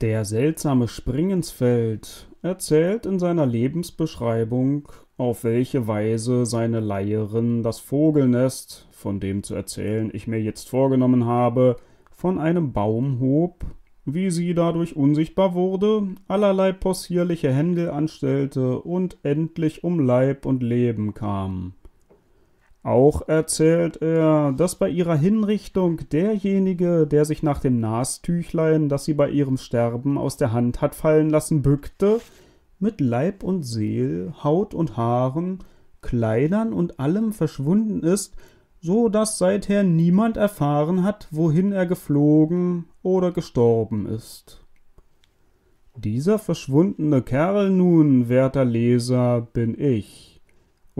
Der seltsame Springensfeld erzählt in seiner Lebensbeschreibung, auf welche Weise seine Leierin das Vogelnest, von dem zu erzählen ich mir jetzt vorgenommen habe, von einem Baum hob, wie sie dadurch unsichtbar wurde, allerlei possierliche Händel anstellte und endlich um Leib und Leben kam. Auch erzählt er, dass bei ihrer Hinrichtung derjenige, der sich nach dem Nastüchlein, das sie bei ihrem Sterben aus der Hand hat fallen lassen, bückte, mit Leib und Seel, Haut und Haaren, Kleidern und allem verschwunden ist, so dass seither niemand erfahren hat, wohin er geflogen oder gestorben ist. Dieser verschwundene Kerl nun, werter Leser, bin ich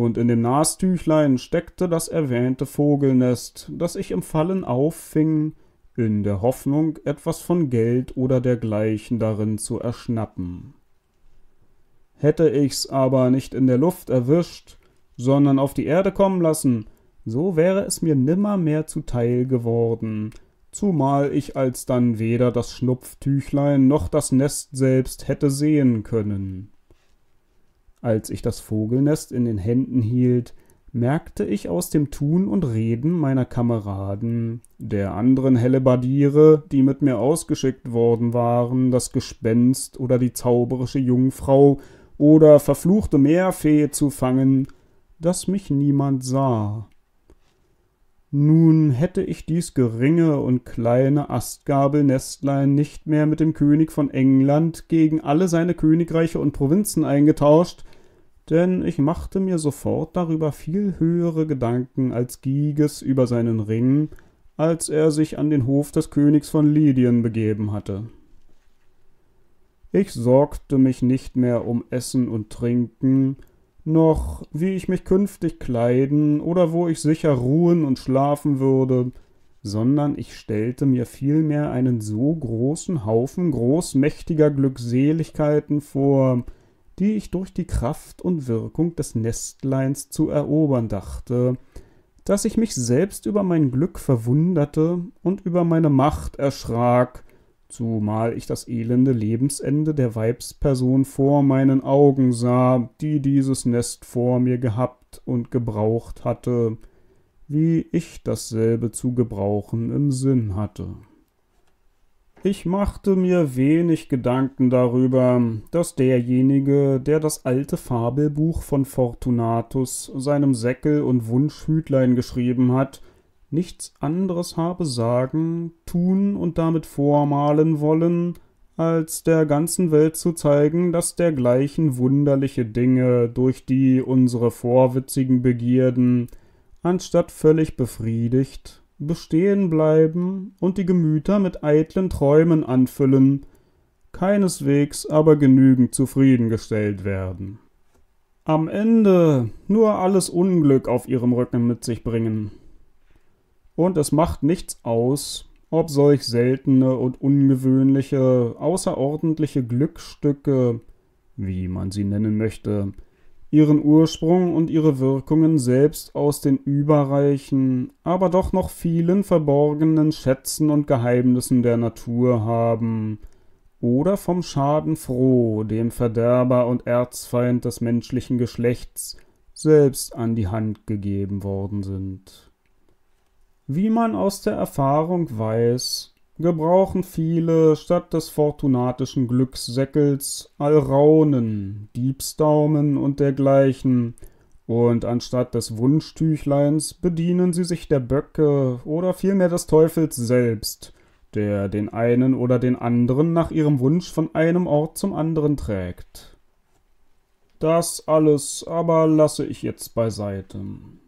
und in dem Nastüchlein steckte das erwähnte Vogelnest, das ich im Fallen auffing, in der Hoffnung, etwas von Geld oder dergleichen darin zu erschnappen. Hätte ich's aber nicht in der Luft erwischt, sondern auf die Erde kommen lassen, so wäre es mir nimmermehr zuteil geworden, zumal ich alsdann weder das Schnupftüchlein noch das Nest selbst hätte sehen können. Als ich das Vogelnest in den Händen hielt, merkte ich aus dem Tun und Reden meiner Kameraden, der anderen Hellebardiere, die mit mir ausgeschickt worden waren, das Gespenst oder die zauberische Jungfrau oder verfluchte Meerfee zu fangen, dass mich niemand sah. Nun hätte ich dies geringe und kleine Astgabelnestlein nicht mehr mit dem König von England gegen alle seine Königreiche und Provinzen eingetauscht, denn ich machte mir sofort darüber viel höhere Gedanken als Giges über seinen Ring, als er sich an den Hof des Königs von Lydien begeben hatte. Ich sorgte mich nicht mehr um Essen und Trinken, noch wie ich mich künftig kleiden oder wo ich sicher ruhen und schlafen würde, sondern ich stellte mir vielmehr einen so großen Haufen großmächtiger Glückseligkeiten vor, die ich durch die Kraft und Wirkung des Nestleins zu erobern dachte, dass ich mich selbst über mein Glück verwunderte und über meine Macht erschrak, zumal ich das elende Lebensende der Weibsperson vor meinen Augen sah, die dieses Nest vor mir gehabt und gebraucht hatte, wie ich dasselbe zu gebrauchen im Sinn hatte. Ich machte mir wenig Gedanken darüber, dass derjenige, der das alte Fabelbuch von Fortunatus seinem Säckel und Wunschhütlein geschrieben hat, nichts anderes habe sagen, tun und damit vormalen wollen, als der ganzen Welt zu zeigen, dass dergleichen wunderliche Dinge, durch die unsere vorwitzigen Begierden, anstatt völlig befriedigt, bestehen bleiben und die Gemüter mit eitlen Träumen anfüllen, keineswegs aber genügend zufriedengestellt werden. Am Ende nur alles Unglück auf ihrem Rücken mit sich bringen. Und es macht nichts aus, ob solch seltene und ungewöhnliche, außerordentliche Glückstücke, wie man sie nennen möchte, ihren Ursprung und ihre Wirkungen selbst aus den überreichen, aber doch noch vielen verborgenen Schätzen und Geheimnissen der Natur haben, oder vom Schaden froh, dem Verderber und Erzfeind des menschlichen Geschlechts, selbst an die Hand gegeben worden sind. Wie man aus der Erfahrung weiß, gebrauchen viele statt des fortunatischen Glückssäckels Alraunen, Diebsdaumen und dergleichen, und anstatt des Wunschtüchleins bedienen sie sich der Böcke oder vielmehr des Teufels selbst, der den einen oder den anderen nach ihrem Wunsch von einem Ort zum anderen trägt. Das alles aber lasse ich jetzt beiseite,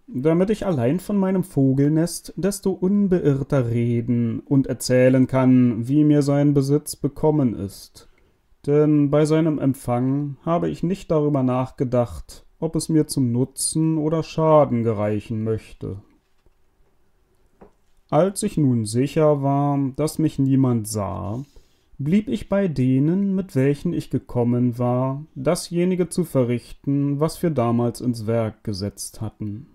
damit ich allein von meinem Vogelnest desto unbeirrter reden und erzählen kann, wie mir sein Besitz bekommen ist. Denn bei seinem Empfang habe ich nicht darüber nachgedacht, ob es mir zum Nutzen oder Schaden gereichen möchte. Als ich nun sicher war, dass mich niemand sah, blieb ich bei denen, mit welchen ich gekommen war, dasjenige zu verrichten, was wir damals ins Werk gesetzt hatten.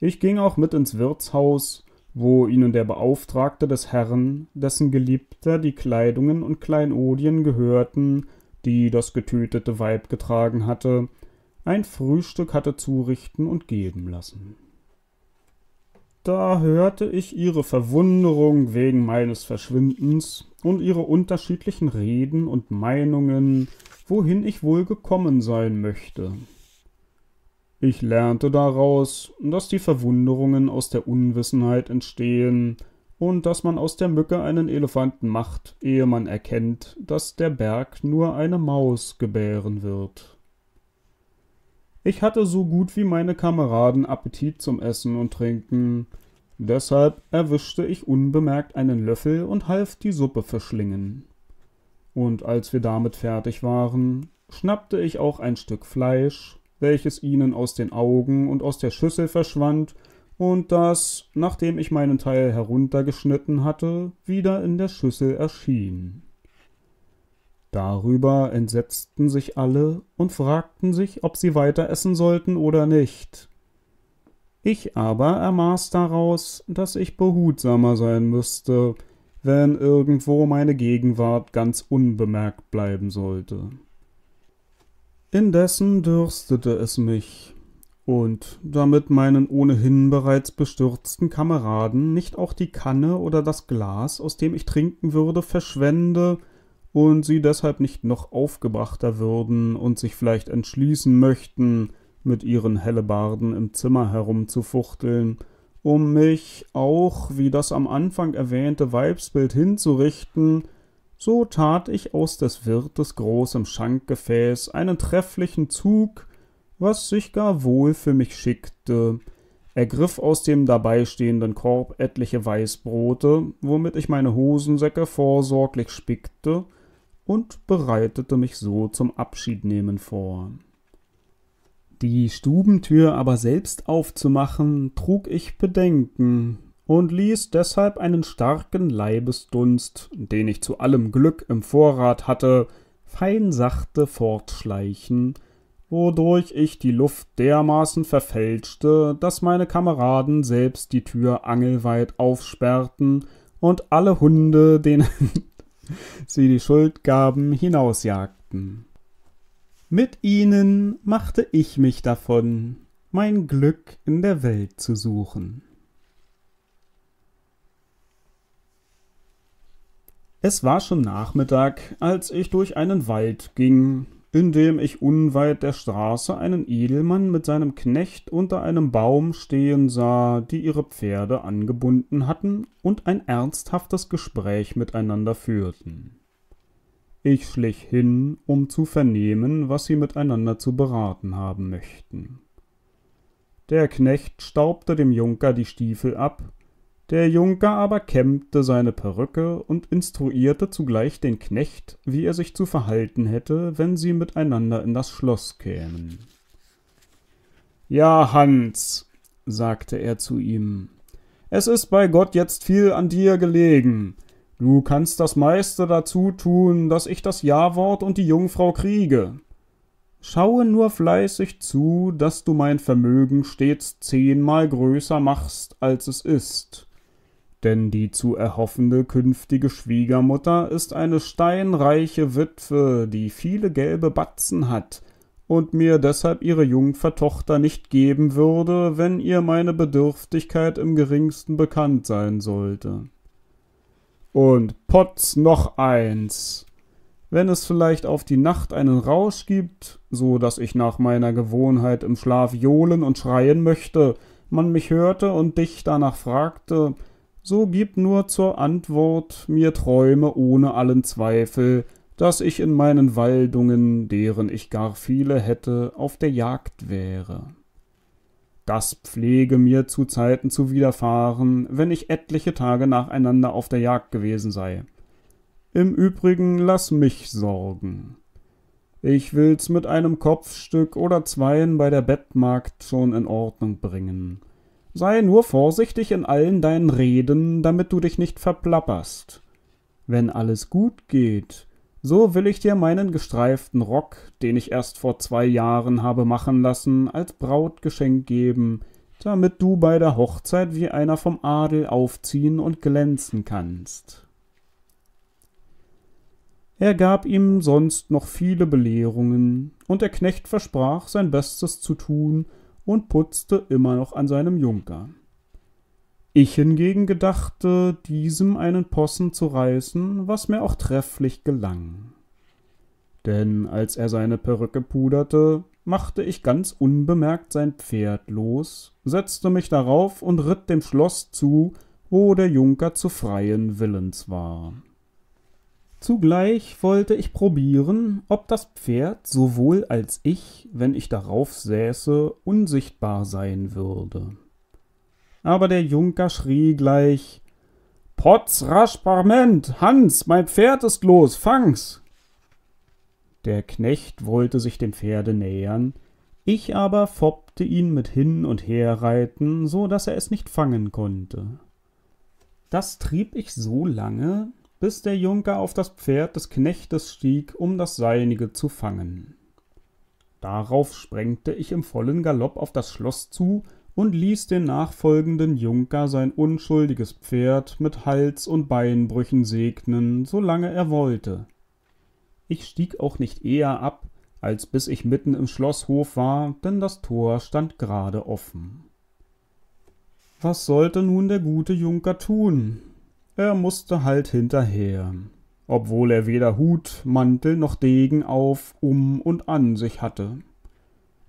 Ich ging auch mit ins Wirtshaus, wo ihnen der Beauftragte des Herrn, dessen Geliebter die Kleidungen und Kleinodien gehörten, die das getötete Weib getragen hatte, ein Frühstück hatte zurichten und geben lassen. Da hörte ich ihre Verwunderung wegen meines Verschwindens, und ihre unterschiedlichen Reden und Meinungen, wohin ich wohl gekommen sein möchte. Ich lernte daraus, dass die Verwunderungen aus der Unwissenheit entstehen und dass man aus der Mücke einen Elefanten macht, ehe man erkennt, dass der Berg nur eine Maus gebären wird. Ich hatte so gut wie meine Kameraden Appetit zum Essen und Trinken, Deshalb erwischte ich unbemerkt einen Löffel und half die Suppe verschlingen. Und als wir damit fertig waren, schnappte ich auch ein Stück Fleisch, welches ihnen aus den Augen und aus der Schüssel verschwand und das, nachdem ich meinen Teil heruntergeschnitten hatte, wieder in der Schüssel erschien. Darüber entsetzten sich alle und fragten sich, ob sie weiter essen sollten oder nicht, ich aber ermaß daraus, dass ich behutsamer sein müsste, wenn irgendwo meine Gegenwart ganz unbemerkt bleiben sollte. Indessen dürstete es mich, und damit meinen ohnehin bereits bestürzten Kameraden nicht auch die Kanne oder das Glas, aus dem ich trinken würde, verschwende und sie deshalb nicht noch aufgebrachter würden und sich vielleicht entschließen möchten, mit ihren Hellebarden im Zimmer herumzufuchteln, um mich auch, wie das am Anfang erwähnte Weibsbild hinzurichten, so tat ich aus des Wirtes großem Schankgefäß einen trefflichen Zug, was sich gar wohl für mich schickte, ergriff aus dem dabeistehenden Korb etliche Weißbrote, womit ich meine Hosensäcke vorsorglich spickte, und bereitete mich so zum Abschiednehmen vor. Die Stubentür aber selbst aufzumachen, trug ich Bedenken und ließ deshalb einen starken Leibesdunst, den ich zu allem Glück im Vorrat hatte, fein sachte fortschleichen, wodurch ich die Luft dermaßen verfälschte, dass meine Kameraden selbst die Tür angelweit aufsperrten und alle Hunde, denen sie die Schuld gaben, hinausjagten. Mit ihnen machte ich mich davon, mein Glück in der Welt zu suchen. Es war schon Nachmittag, als ich durch einen Wald ging, in dem ich unweit der Straße einen Edelmann mit seinem Knecht unter einem Baum stehen sah, die ihre Pferde angebunden hatten und ein ernsthaftes Gespräch miteinander führten. Ich schlich hin, um zu vernehmen, was sie miteinander zu beraten haben möchten. Der Knecht staubte dem Junker die Stiefel ab, der Junker aber kämmte seine Perücke und instruierte zugleich den Knecht, wie er sich zu verhalten hätte, wenn sie miteinander in das Schloss kämen. Ja, Hans, sagte er zu ihm, es ist bei Gott jetzt viel an dir gelegen. Du kannst das meiste dazu tun, dass ich das Jawort und die Jungfrau kriege. Schaue nur fleißig zu, dass du mein Vermögen stets zehnmal größer machst, als es ist. Denn die zu erhoffende künftige Schwiegermutter ist eine steinreiche Witwe, die viele gelbe Batzen hat und mir deshalb ihre Jungfertochter nicht geben würde, wenn ihr meine Bedürftigkeit im geringsten bekannt sein sollte. Und Potz noch eins. Wenn es vielleicht auf die Nacht einen Rausch gibt, so dass ich nach meiner Gewohnheit im Schlaf johlen und schreien möchte, man mich hörte und dich danach fragte, so gib nur zur Antwort mir Träume ohne allen Zweifel, dass ich in meinen Waldungen, deren ich gar viele hätte, auf der Jagd wäre. Das pflege mir zu Zeiten zu widerfahren, wenn ich etliche Tage nacheinander auf der Jagd gewesen sei. Im Übrigen lass mich sorgen. Ich will's mit einem Kopfstück oder zweien bei der Bettmarkt schon in Ordnung bringen. Sei nur vorsichtig in allen deinen Reden, damit du dich nicht verplapperst. Wenn alles gut geht, so will ich dir meinen gestreiften Rock, den ich erst vor zwei Jahren habe machen lassen, als Brautgeschenk geben, damit du bei der Hochzeit wie einer vom Adel aufziehen und glänzen kannst. Er gab ihm sonst noch viele Belehrungen, und der Knecht versprach, sein Bestes zu tun und putzte immer noch an seinem Junker. Ich hingegen gedachte, diesem einen Possen zu reißen, was mir auch trefflich gelang. Denn als er seine Perücke puderte, machte ich ganz unbemerkt sein Pferd los, setzte mich darauf und ritt dem Schloss zu, wo der Junker zu freien Willens war. Zugleich wollte ich probieren, ob das Pferd sowohl als ich, wenn ich darauf säße, unsichtbar sein würde aber der Junker schrie gleich Potz rasch Parment, Hans, mein Pferd ist los, fang's. Der Knecht wollte sich dem Pferde nähern, ich aber foppte ihn mit hin und herreiten, so daß er es nicht fangen konnte. Das trieb ich so lange, bis der Junker auf das Pferd des Knechtes stieg, um das seinige zu fangen. Darauf sprengte ich im vollen Galopp auf das Schloss zu und ließ den nachfolgenden Junker sein unschuldiges Pferd mit Hals- und Beinbrüchen segnen, solange er wollte. Ich stieg auch nicht eher ab, als bis ich mitten im Schlosshof war, denn das Tor stand gerade offen. Was sollte nun der gute Junker tun? Er musste halt hinterher, obwohl er weder Hut, Mantel noch Degen auf, um und an sich hatte.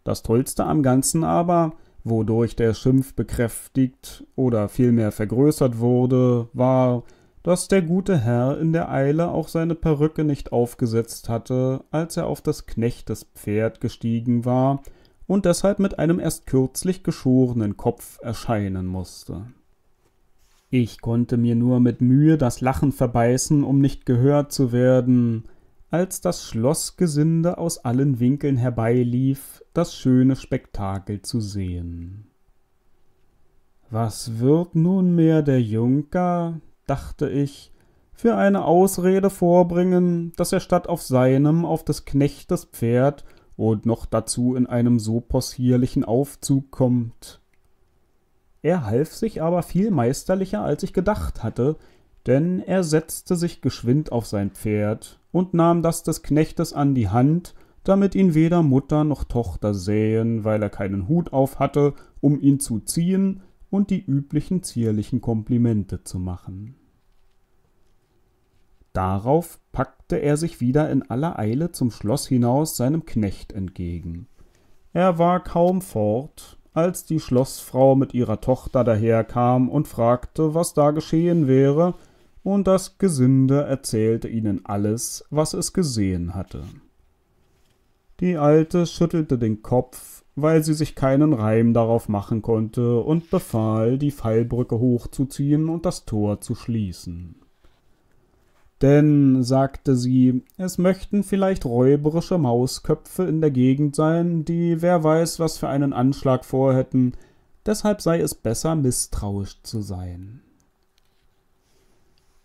Das Tollste am Ganzen aber, wodurch der Schimpf bekräftigt oder vielmehr vergrößert wurde, war, dass der gute Herr in der Eile auch seine Perücke nicht aufgesetzt hatte, als er auf das Knecht Pferd gestiegen war und deshalb mit einem erst kürzlich geschorenen Kopf erscheinen musste. Ich konnte mir nur mit Mühe das Lachen verbeißen, um nicht gehört zu werden, als das Schlossgesinde aus allen Winkeln herbeilief, das schöne Spektakel zu sehen. Was wird nunmehr der Junker, dachte ich, für eine Ausrede vorbringen, dass er statt auf seinem, auf des Knechtes Pferd und noch dazu in einem so possierlichen Aufzug kommt. Er half sich aber viel meisterlicher, als ich gedacht hatte, denn er setzte sich geschwind auf sein Pferd und nahm das des Knechtes an die Hand, damit ihn weder Mutter noch Tochter sähen, weil er keinen Hut auf hatte, um ihn zu ziehen und die üblichen zierlichen Komplimente zu machen. Darauf packte er sich wieder in aller Eile zum Schloss hinaus seinem Knecht entgegen. Er war kaum fort, als die Schlossfrau mit ihrer Tochter daherkam und fragte, was da geschehen wäre und das Gesinde erzählte ihnen alles, was es gesehen hatte. Die Alte schüttelte den Kopf, weil sie sich keinen Reim darauf machen konnte und befahl, die Fallbrücke hochzuziehen und das Tor zu schließen. Denn, sagte sie, es möchten vielleicht räuberische Mausköpfe in der Gegend sein, die wer weiß, was für einen Anschlag vorhätten, deshalb sei es besser, misstrauisch zu sein.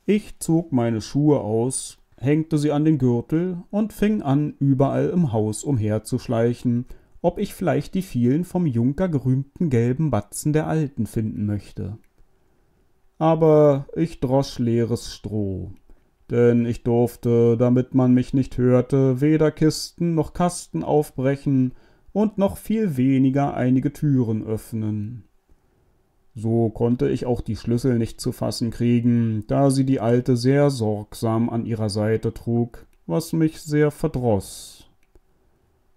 Ich zog meine Schuhe aus, hängte sie an den Gürtel und fing an, überall im Haus umherzuschleichen, ob ich vielleicht die vielen vom Junker gerühmten gelben Batzen der Alten finden möchte. Aber ich drosch leeres Stroh, denn ich durfte, damit man mich nicht hörte, weder Kisten noch Kasten aufbrechen und noch viel weniger einige Türen öffnen. So konnte ich auch die Schlüssel nicht zu fassen kriegen, da sie die Alte sehr sorgsam an ihrer Seite trug, was mich sehr verdroß.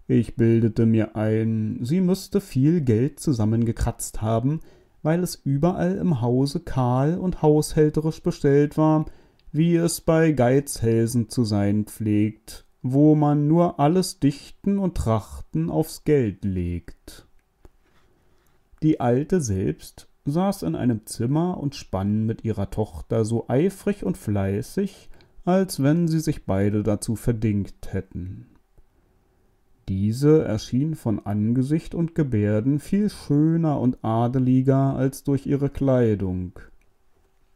Ich bildete mir ein, sie müsste viel Geld zusammengekratzt haben, weil es überall im Hause kahl und haushälterisch bestellt war, wie es bei Geizhälsen zu sein pflegt, wo man nur alles Dichten und Trachten aufs Geld legt. Die Alte selbst saß in einem Zimmer und spann mit ihrer Tochter so eifrig und fleißig, als wenn sie sich beide dazu verdingt hätten. Diese erschien von Angesicht und Gebärden viel schöner und adeliger als durch ihre Kleidung.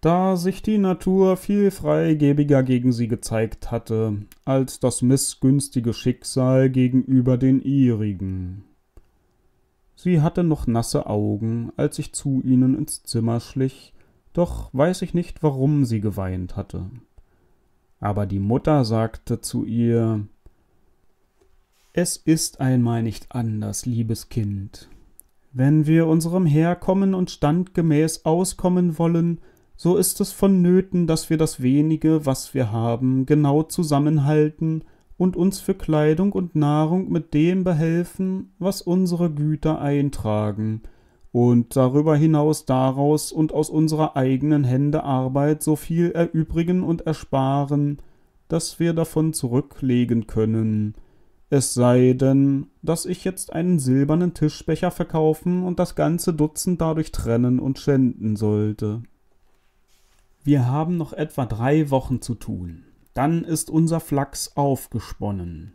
Da sich die Natur viel freigebiger gegen sie gezeigt hatte, als das mißgünstige Schicksal gegenüber den ihrigen. Sie hatte noch nasse Augen, als ich zu ihnen ins Zimmer schlich, doch weiß ich nicht, warum sie geweint hatte. Aber die Mutter sagte zu ihr Es ist einmal nicht anders, liebes Kind. Wenn wir unserem Herkommen und Stand gemäß auskommen wollen, so ist es vonnöten, dass wir das wenige, was wir haben, genau zusammenhalten und uns für Kleidung und Nahrung mit dem behelfen, was unsere Güter eintragen, und darüber hinaus daraus und aus unserer eigenen Hände Arbeit so viel erübrigen und ersparen, dass wir davon zurücklegen können. Es sei denn, dass ich jetzt einen silbernen Tischbecher verkaufen und das ganze Dutzend dadurch trennen und schänden sollte. Wir haben noch etwa drei Wochen zu tun. Dann ist unser Flachs aufgesponnen.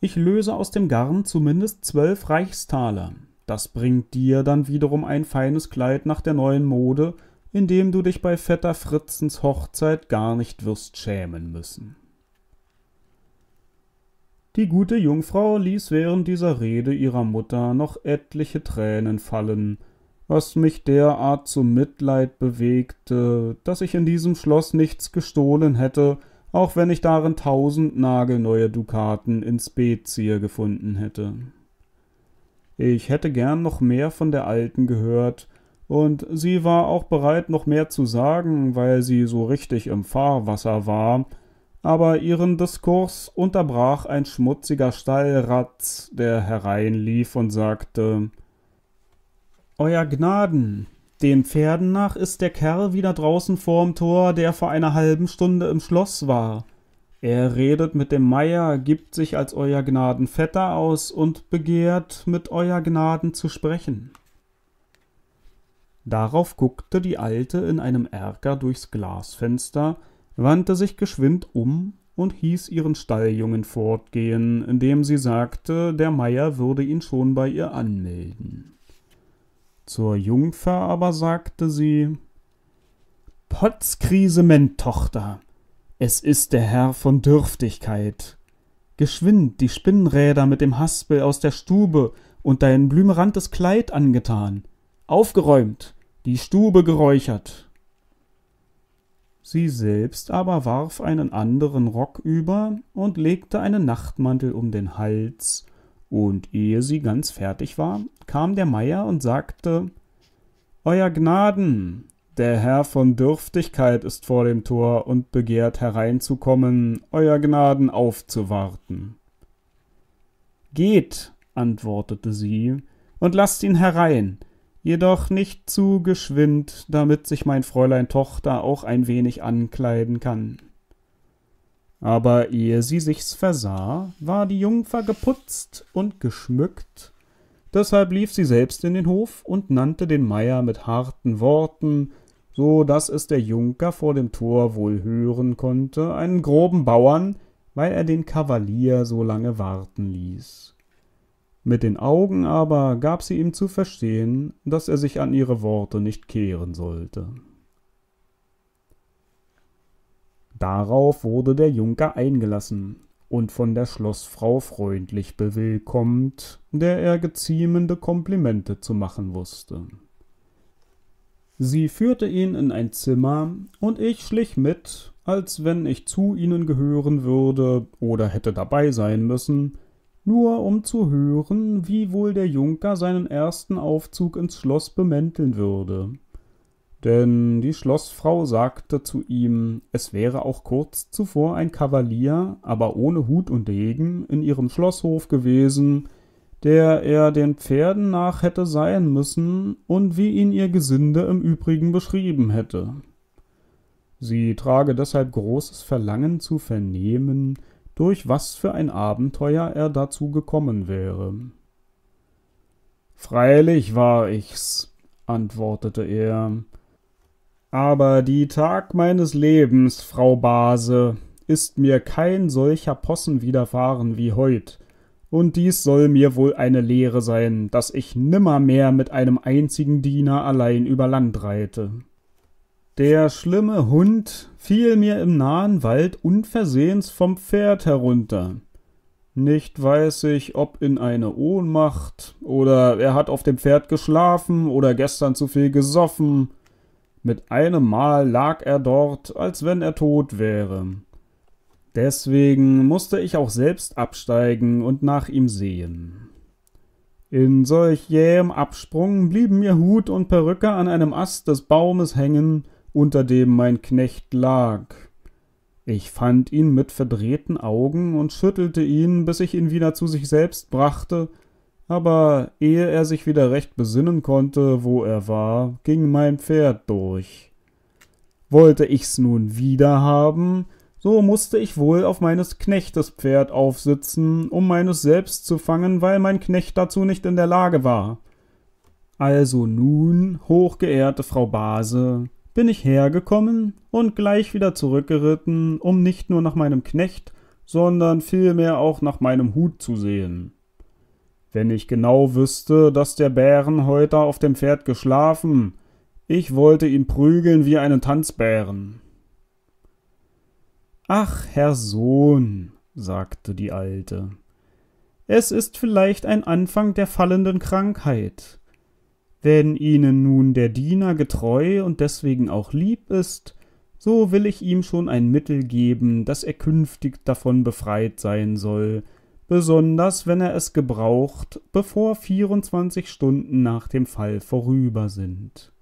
Ich löse aus dem Garn zumindest zwölf Reichstaler. Das bringt dir dann wiederum ein feines Kleid nach der neuen Mode, in dem du dich bei Vetter Fritzens Hochzeit gar nicht wirst schämen müssen. Die gute Jungfrau ließ während dieser Rede ihrer Mutter noch etliche Tränen fallen, was mich derart zum Mitleid bewegte, dass ich in diesem Schloss nichts gestohlen hätte, auch wenn ich darin tausend nagelneue Dukaten ins Spezie gefunden hätte. Ich hätte gern noch mehr von der Alten gehört, und sie war auch bereit, noch mehr zu sagen, weil sie so richtig im Fahrwasser war, aber ihren Diskurs unterbrach ein schmutziger Stallratz, der hereinlief und sagte Euer Gnaden, den Pferden nach ist der Kerl wieder draußen vorm Tor, der vor einer halben Stunde im Schloss war. Er redet mit dem Meier, gibt sich als Euer Gnaden Vetter aus und begehrt, mit Euer Gnaden zu sprechen. Darauf guckte die Alte in einem Erker durchs Glasfenster, wandte sich geschwind um und hieß ihren Stalljungen fortgehen, indem sie sagte, der Meier würde ihn schon bei ihr anmelden. Zur Jungfer aber sagte sie Potzkrise, mein Tochter, es ist der Herr von Dürftigkeit. Geschwind die Spinnräder mit dem Haspel aus der Stube und dein blümerantes Kleid angetan, aufgeräumt, die Stube geräuchert. Sie selbst aber warf einen anderen Rock über und legte einen Nachtmantel um den Hals und ehe sie ganz fertig war, kam der Meier und sagte Euer Gnaden, der Herr von Dürftigkeit ist vor dem Tor und begehrt hereinzukommen, Euer Gnaden aufzuwarten. Geht, antwortete sie, und lasst ihn herein, jedoch nicht zu geschwind, damit sich mein Fräulein Tochter auch ein wenig ankleiden kann. Aber ehe sie sich's versah, war die Jungfer geputzt und geschmückt. Deshalb lief sie selbst in den Hof und nannte den Meier mit harten Worten, so daß es der Junker vor dem Tor wohl hören konnte, einen groben Bauern, weil er den Kavalier so lange warten ließ. Mit den Augen aber gab sie ihm zu verstehen, daß er sich an ihre Worte nicht kehren sollte. Darauf wurde der Junker eingelassen und von der Schloßfrau freundlich bewillkommt, der er geziemende Komplimente zu machen wußte. Sie führte ihn in ein Zimmer, und ich schlich mit, als wenn ich zu ihnen gehören würde oder hätte dabei sein müssen, nur um zu hören, wie wohl der Junker seinen ersten Aufzug ins Schloss bemänteln würde. Denn die Schlossfrau sagte zu ihm, es wäre auch kurz zuvor ein Kavalier, aber ohne Hut und Degen, in ihrem Schlosshof gewesen, der er den Pferden nach hätte sein müssen und wie ihn ihr Gesinde im übrigen beschrieben hätte. Sie trage deshalb großes Verlangen zu vernehmen, durch was für ein Abenteuer er dazu gekommen wäre. Freilich war ich's, antwortete er, aber die Tag meines Lebens, Frau Base, ist mir kein solcher Possen widerfahren wie heut. Und dies soll mir wohl eine Lehre sein, dass ich nimmermehr mit einem einzigen Diener allein über Land reite. Der schlimme Hund fiel mir im nahen Wald unversehens vom Pferd herunter. Nicht weiß ich, ob in eine Ohnmacht, oder er hat auf dem Pferd geschlafen, oder gestern zu viel gesoffen, mit einem Mal lag er dort, als wenn er tot wäre. Deswegen musste ich auch selbst absteigen und nach ihm sehen. In solch jähem Absprung blieben mir Hut und Perücke an einem Ast des Baumes hängen, unter dem mein Knecht lag. Ich fand ihn mit verdrehten Augen und schüttelte ihn, bis ich ihn wieder zu sich selbst brachte aber ehe er sich wieder recht besinnen konnte, wo er war, ging mein Pferd durch. Wollte ich's nun wieder haben, so musste ich wohl auf meines Knechtes Pferd aufsitzen, um meines selbst zu fangen, weil mein Knecht dazu nicht in der Lage war. Also nun, hochgeehrte Frau Base, bin ich hergekommen und gleich wieder zurückgeritten, um nicht nur nach meinem Knecht, sondern vielmehr auch nach meinem Hut zu sehen. Wenn ich genau wüsste, dass der Bärenhäuter auf dem Pferd geschlafen, ich wollte ihn prügeln wie einen Tanzbären. Ach, Herr Sohn, sagte die Alte, es ist vielleicht ein Anfang der fallenden Krankheit. Wenn Ihnen nun der Diener getreu und deswegen auch lieb ist, so will ich ihm schon ein Mittel geben, dass er künftig davon befreit sein soll, besonders wenn er es gebraucht, bevor 24 Stunden nach dem Fall vorüber sind.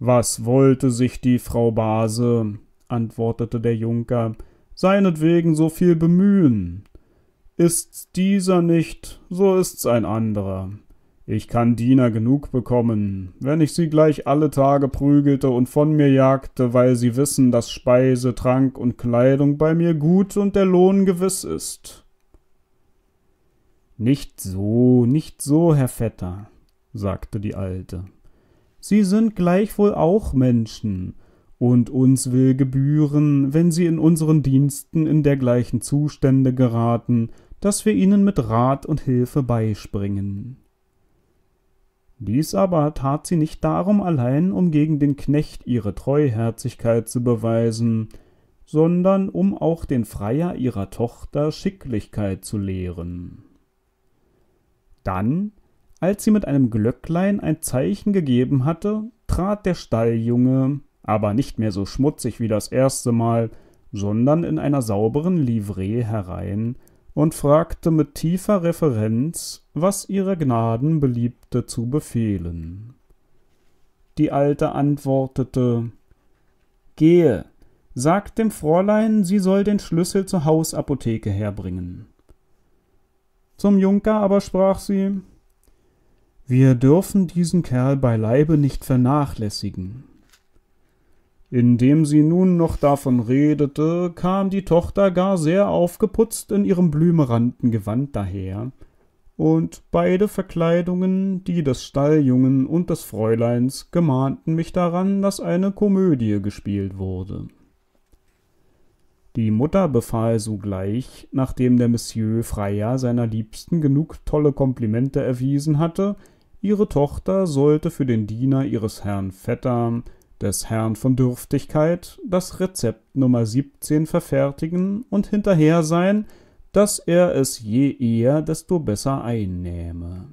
Was wollte sich die Frau Base, antwortete der Junker, seinetwegen so viel bemühen? Ist's dieser nicht, so ist's ein anderer. Ich kann Diener genug bekommen, wenn ich sie gleich alle Tage prügelte und von mir jagte, weil sie wissen, dass Speise, Trank und Kleidung bei mir gut und der Lohn gewiss ist. Nicht so, nicht so, Herr Vetter, sagte die Alte. Sie sind gleichwohl auch Menschen, und uns will gebühren, wenn sie in unseren Diensten in dergleichen Zustände geraten, dass wir ihnen mit Rat und Hilfe beispringen. Dies aber tat sie nicht darum allein, um gegen den Knecht ihre Treuherzigkeit zu beweisen, sondern um auch den Freier ihrer Tochter Schicklichkeit zu lehren. Dann, als sie mit einem Glöcklein ein Zeichen gegeben hatte, trat der Stalljunge, aber nicht mehr so schmutzig wie das erste Mal, sondern in einer sauberen Livree herein und fragte mit tiefer Referenz, was ihre Gnaden beliebte zu befehlen. Die Alte antwortete Gehe, sagt dem Fräulein, sie soll den Schlüssel zur Hausapotheke herbringen. Zum Junker aber sprach sie Wir dürfen diesen Kerl beileibe nicht vernachlässigen. Indem sie nun noch davon redete, kam die Tochter gar sehr aufgeputzt in ihrem blümeranden Gewand daher, und beide Verkleidungen, die des Stalljungen und des Fräuleins, gemahnten mich daran, dass eine Komödie gespielt wurde. Die Mutter befahl sogleich, nachdem der Monsieur Freier seiner Liebsten genug tolle Komplimente erwiesen hatte, ihre Tochter sollte für den Diener ihres Herrn Vetter, des Herrn von Dürftigkeit, das Rezept Nummer 17 verfertigen und hinterher sein, dass er es je eher, desto besser einnähme.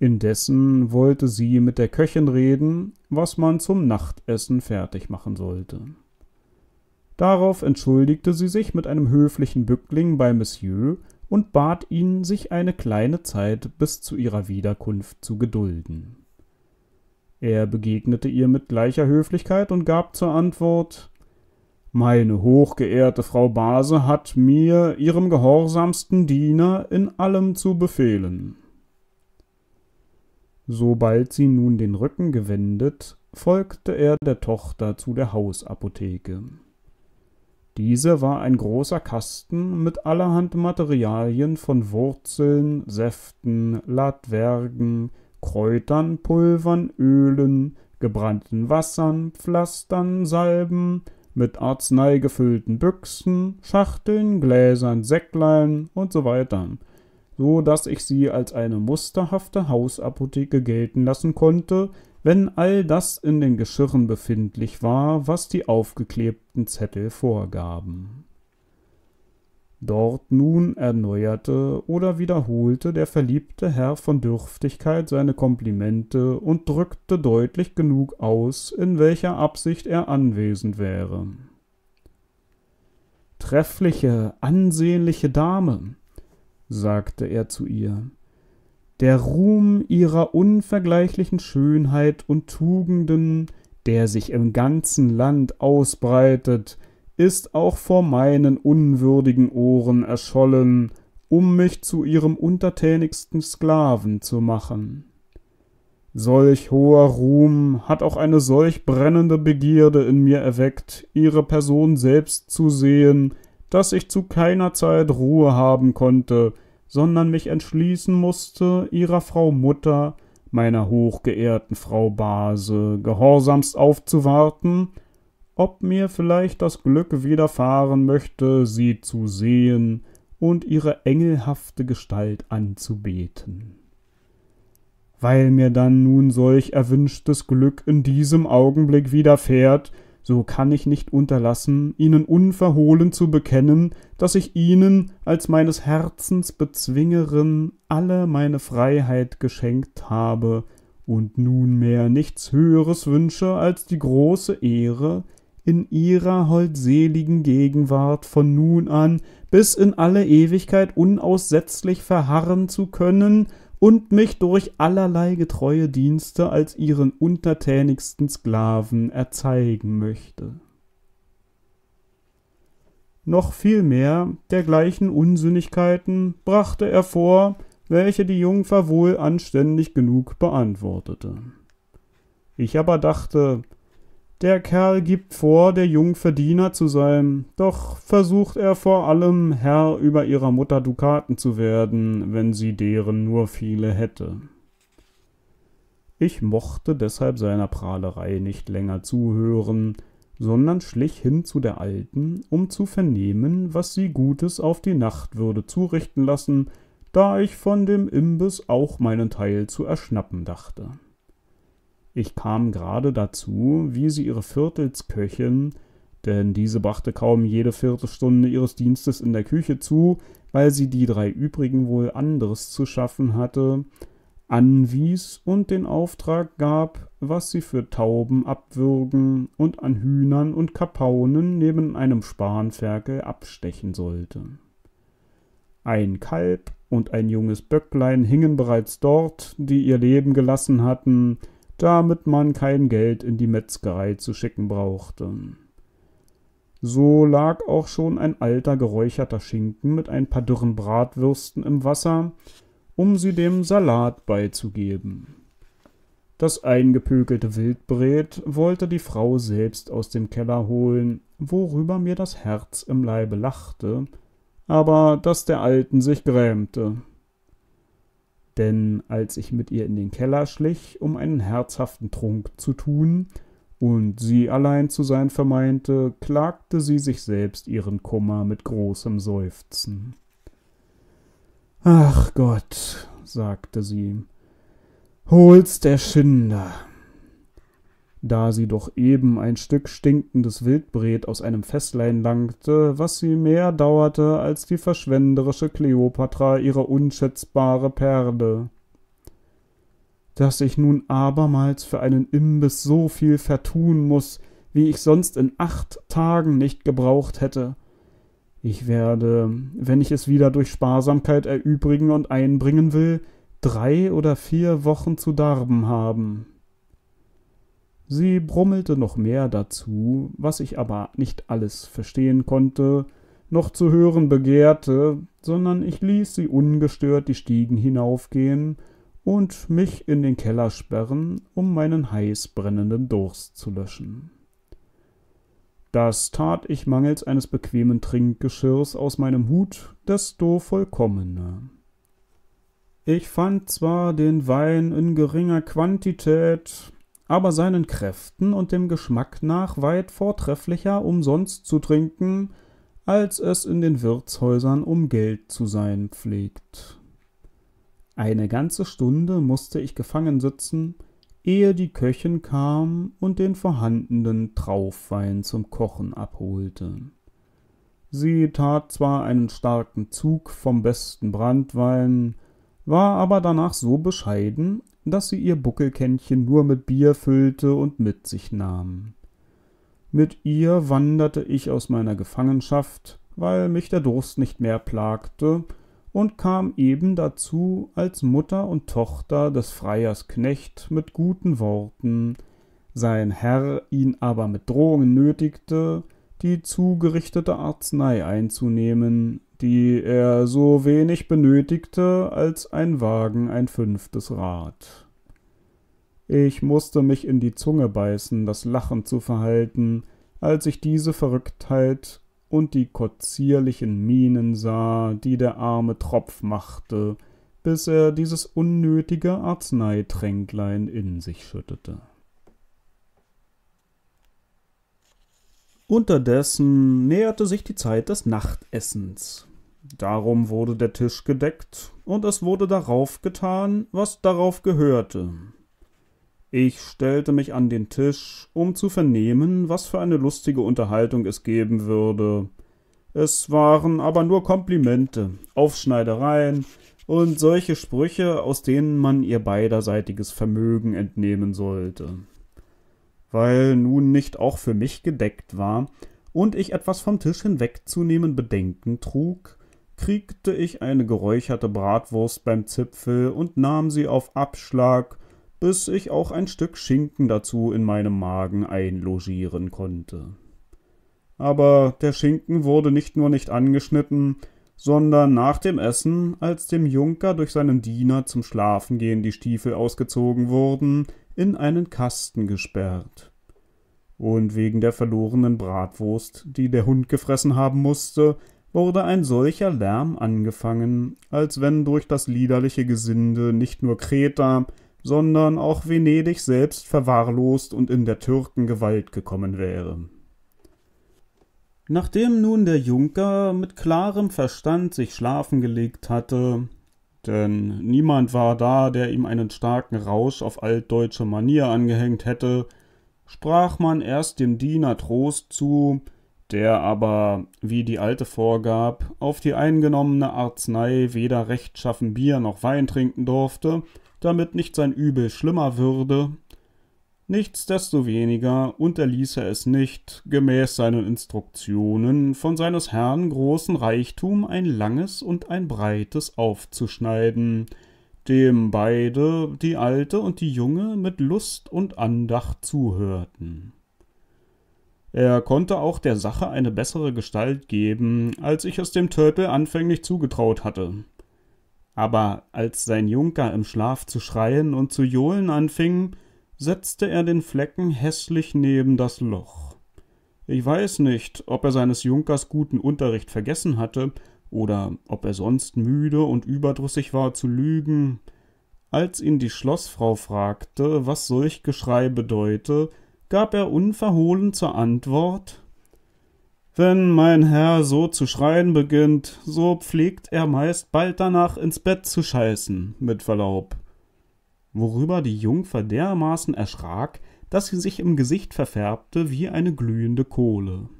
Indessen wollte sie mit der Köchin reden, was man zum Nachtessen fertig machen sollte. Darauf entschuldigte sie sich mit einem höflichen Bückling bei Monsieur und bat ihn, sich eine kleine Zeit bis zu ihrer Wiederkunft zu gedulden. Er begegnete ihr mit gleicher Höflichkeit und gab zur Antwort meine hochgeehrte Frau Base hat mir, ihrem gehorsamsten Diener, in allem zu befehlen. Sobald sie nun den Rücken gewendet, folgte er der Tochter zu der Hausapotheke. Diese war ein großer Kasten mit allerhand Materialien von Wurzeln, Säften, Latwergen, Kräutern, Pulvern, Ölen, gebrannten Wassern, Pflastern, Salben, mit Arznei gefüllten Büchsen, Schachteln, Gläsern, Säcklein und so weiter, so dass ich sie als eine musterhafte Hausapotheke gelten lassen konnte, wenn all das in den Geschirren befindlich war, was die aufgeklebten Zettel vorgaben. Dort nun erneuerte oder wiederholte der verliebte Herr von Dürftigkeit seine Komplimente und drückte deutlich genug aus, in welcher Absicht er anwesend wäre. Treffliche, ansehnliche Dame, sagte er zu ihr, der Ruhm ihrer unvergleichlichen Schönheit und Tugenden, der sich im ganzen Land ausbreitet, ist auch vor meinen unwürdigen Ohren erschollen, um mich zu ihrem untertänigsten Sklaven zu machen. Solch hoher Ruhm hat auch eine solch brennende Begierde in mir erweckt, ihre Person selbst zu sehen, dass ich zu keiner Zeit Ruhe haben konnte, sondern mich entschließen musste, ihrer Frau Mutter, meiner hochgeehrten Frau Base, gehorsamst aufzuwarten ob mir vielleicht das Glück widerfahren möchte, sie zu sehen und ihre engelhafte Gestalt anzubeten. Weil mir dann nun solch erwünschtes Glück in diesem Augenblick widerfährt, so kann ich nicht unterlassen, ihnen unverhohlen zu bekennen, dass ich ihnen als meines Herzens Bezwingerin alle meine Freiheit geschenkt habe und nunmehr nichts Höheres wünsche als die große Ehre, in ihrer holdseligen Gegenwart von nun an bis in alle Ewigkeit unaussetzlich verharren zu können und mich durch allerlei getreue Dienste als ihren untertänigsten Sklaven erzeigen möchte. Noch viel mehr dergleichen Unsinnigkeiten brachte er vor, welche die Jungfer wohl anständig genug beantwortete. Ich aber dachte, der Kerl gibt vor, der Jungverdiener zu sein, doch versucht er vor allem Herr über ihrer Mutter Dukaten zu werden, wenn sie deren nur viele hätte. Ich mochte deshalb seiner Prahlerei nicht länger zuhören, sondern schlich hin zu der Alten, um zu vernehmen, was sie Gutes auf die Nacht würde zurichten lassen, da ich von dem Imbiss auch meinen Teil zu erschnappen dachte. Ich kam gerade dazu, wie sie ihre Viertelsköchin, denn diese brachte kaum jede Viertelstunde ihres Dienstes in der Küche zu, weil sie die drei übrigen wohl anderes zu schaffen hatte, anwies und den Auftrag gab, was sie für Tauben abwürgen und an Hühnern und Kapaunen neben einem Spanferkel abstechen sollte. Ein Kalb und ein junges Böcklein hingen bereits dort, die ihr Leben gelassen hatten, damit man kein Geld in die Metzgerei zu schicken brauchte. So lag auch schon ein alter geräucherter Schinken mit ein paar dürren Bratwürsten im Wasser, um sie dem Salat beizugeben. Das eingepökelte Wildbret wollte die Frau selbst aus dem Keller holen, worüber mir das Herz im Leibe lachte, aber das der Alten sich grämte denn als ich mit ihr in den Keller schlich, um einen herzhaften Trunk zu tun, und sie allein zu sein vermeinte, klagte sie sich selbst ihren Kummer mit großem Seufzen. Ach Gott, sagte sie, hol's der Schinder da sie doch eben ein Stück stinkendes Wildbret aus einem Fässlein langte, was sie mehr dauerte als die verschwenderische Kleopatra ihre unschätzbare Perle. Dass ich nun abermals für einen Imbiss so viel vertun muß, wie ich sonst in acht Tagen nicht gebraucht hätte. Ich werde, wenn ich es wieder durch Sparsamkeit erübrigen und einbringen will, drei oder vier Wochen zu darben haben. Sie brummelte noch mehr dazu, was ich aber nicht alles verstehen konnte, noch zu hören begehrte, sondern ich ließ sie ungestört die Stiegen hinaufgehen und mich in den Keller sperren, um meinen heiß brennenden Durst zu löschen. Das tat ich mangels eines bequemen Trinkgeschirrs aus meinem Hut desto vollkommener. Ich fand zwar den Wein in geringer Quantität, aber seinen Kräften und dem Geschmack nach weit vortrefflicher umsonst zu trinken, als es in den Wirtshäusern um Geld zu sein pflegt. Eine ganze Stunde musste ich gefangen sitzen, ehe die Köchin kam und den vorhandenen Traufwein zum Kochen abholte. Sie tat zwar einen starken Zug vom besten Brandwein, war aber danach so bescheiden, dass sie ihr Buckelkännchen nur mit Bier füllte und mit sich nahm. Mit ihr wanderte ich aus meiner Gefangenschaft, weil mich der Durst nicht mehr plagte, und kam eben dazu, als Mutter und Tochter des Freiers Knecht mit guten Worten, sein Herr ihn aber mit Drohungen nötigte, die zugerichtete Arznei einzunehmen, die er so wenig benötigte, als ein Wagen ein fünftes Rad. Ich musste mich in die Zunge beißen, das Lachen zu verhalten, als ich diese Verrücktheit und die kotzierlichen Mienen sah, die der arme Tropf machte, bis er dieses unnötige Arzneitränklein in sich schüttete. Unterdessen näherte sich die Zeit des Nachtessens. Darum wurde der Tisch gedeckt, und es wurde darauf getan, was darauf gehörte. Ich stellte mich an den Tisch, um zu vernehmen, was für eine lustige Unterhaltung es geben würde. Es waren aber nur Komplimente, Aufschneidereien und solche Sprüche, aus denen man ihr beiderseitiges Vermögen entnehmen sollte. Weil nun nicht auch für mich gedeckt war und ich etwas vom Tisch hinwegzunehmen Bedenken trug, kriegte ich eine geräucherte Bratwurst beim Zipfel und nahm sie auf Abschlag, bis ich auch ein Stück Schinken dazu in meinem Magen einlogieren konnte. Aber der Schinken wurde nicht nur nicht angeschnitten, sondern nach dem Essen, als dem Junker durch seinen Diener zum Schlafengehen die Stiefel ausgezogen wurden, in einen Kasten gesperrt. Und wegen der verlorenen Bratwurst, die der Hund gefressen haben musste, wurde ein solcher Lärm angefangen, als wenn durch das liederliche Gesinde nicht nur Kreta, sondern auch Venedig selbst verwahrlost und in der Türken Gewalt gekommen wäre. Nachdem nun der Junker mit klarem Verstand sich schlafen gelegt hatte, denn niemand war da, der ihm einen starken Rausch auf altdeutsche Manier angehängt hätte, sprach man erst dem Diener Trost zu, der aber, wie die alte vorgab, auf die eingenommene Arznei weder rechtschaffen Bier noch Wein trinken durfte, damit nicht sein Übel schlimmer würde, nichtsdestoweniger unterließ er es nicht, gemäß seinen Instruktionen von seines Herrn großen Reichtum ein langes und ein breites aufzuschneiden, dem beide, die alte und die junge, mit Lust und Andacht zuhörten. Er konnte auch der Sache eine bessere Gestalt geben, als ich es dem Tölpel anfänglich zugetraut hatte. Aber als sein Junker im Schlaf zu schreien und zu johlen anfing, setzte er den Flecken hässlich neben das Loch. Ich weiß nicht, ob er seines Junkers guten Unterricht vergessen hatte oder ob er sonst müde und überdrüssig war zu lügen. Als ihn die Schlossfrau fragte, was solch Geschrei bedeute, gab er unverhohlen zur Antwort Wenn mein Herr so zu schreien beginnt, so pflegt er meist bald danach ins Bett zu scheißen, mit Verlaub. Worüber die Jungfer dermaßen erschrak, dass sie sich im Gesicht verfärbte wie eine glühende Kohle.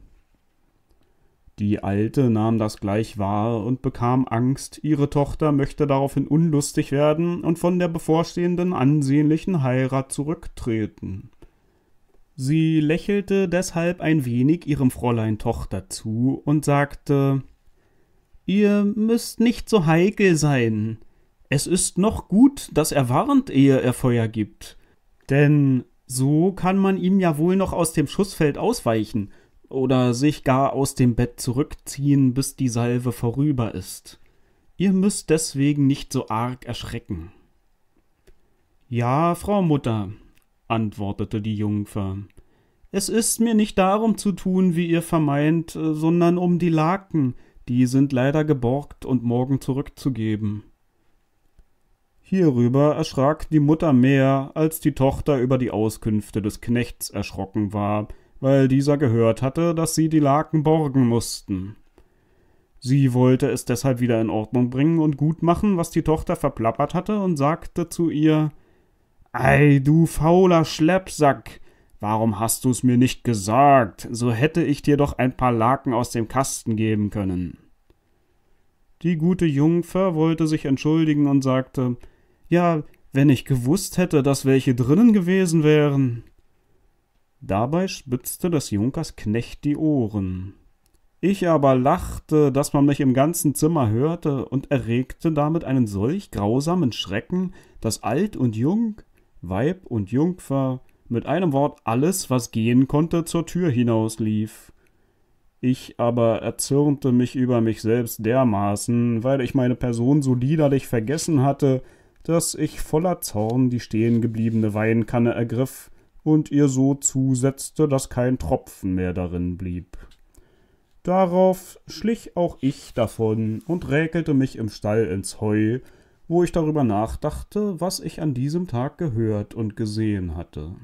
Die Alte nahm das gleich wahr und bekam Angst, ihre Tochter möchte daraufhin unlustig werden und von der bevorstehenden ansehnlichen Heirat zurücktreten. Sie lächelte deshalb ein wenig ihrem Fräulein Tochter zu und sagte Ihr müsst nicht so heikel sein. Es ist noch gut, dass er warnt, ehe er Feuer gibt. Denn so kann man ihm ja wohl noch aus dem Schussfeld ausweichen oder sich gar aus dem Bett zurückziehen, bis die Salve vorüber ist. Ihr müsst deswegen nicht so arg erschrecken. Ja, Frau Mutter, antwortete die Jungfer. Es ist mir nicht darum zu tun, wie ihr vermeint, äh, sondern um die Laken, die sind leider geborgt und morgen zurückzugeben. Hierüber erschrak die Mutter mehr, als die Tochter über die Auskünfte des Knechts erschrocken war, weil dieser gehört hatte, dass sie die Laken borgen mussten. Sie wollte es deshalb wieder in Ordnung bringen und gut machen, was die Tochter verplappert hatte, und sagte zu ihr Ei, du fauler Schleppsack! Warum hast du's mir nicht gesagt? So hätte ich dir doch ein paar Laken aus dem Kasten geben können. Die gute Jungfer wollte sich entschuldigen und sagte: Ja, wenn ich gewusst hätte, dass welche drinnen gewesen wären. Dabei spitzte des Junkers Knecht die Ohren. Ich aber lachte, dass man mich im ganzen Zimmer hörte und erregte damit einen solch grausamen Schrecken, dass alt und jung Weib und Jungfer, mit einem Wort alles, was gehen konnte, zur Tür hinauslief. Ich aber erzürnte mich über mich selbst dermaßen, weil ich meine Person so liederlich vergessen hatte, dass ich voller Zorn die stehengebliebene Weinkanne ergriff und ihr so zusetzte, dass kein Tropfen mehr darin blieb. Darauf schlich auch ich davon und räkelte mich im Stall ins Heu, wo ich darüber nachdachte, was ich an diesem Tag gehört und gesehen hatte.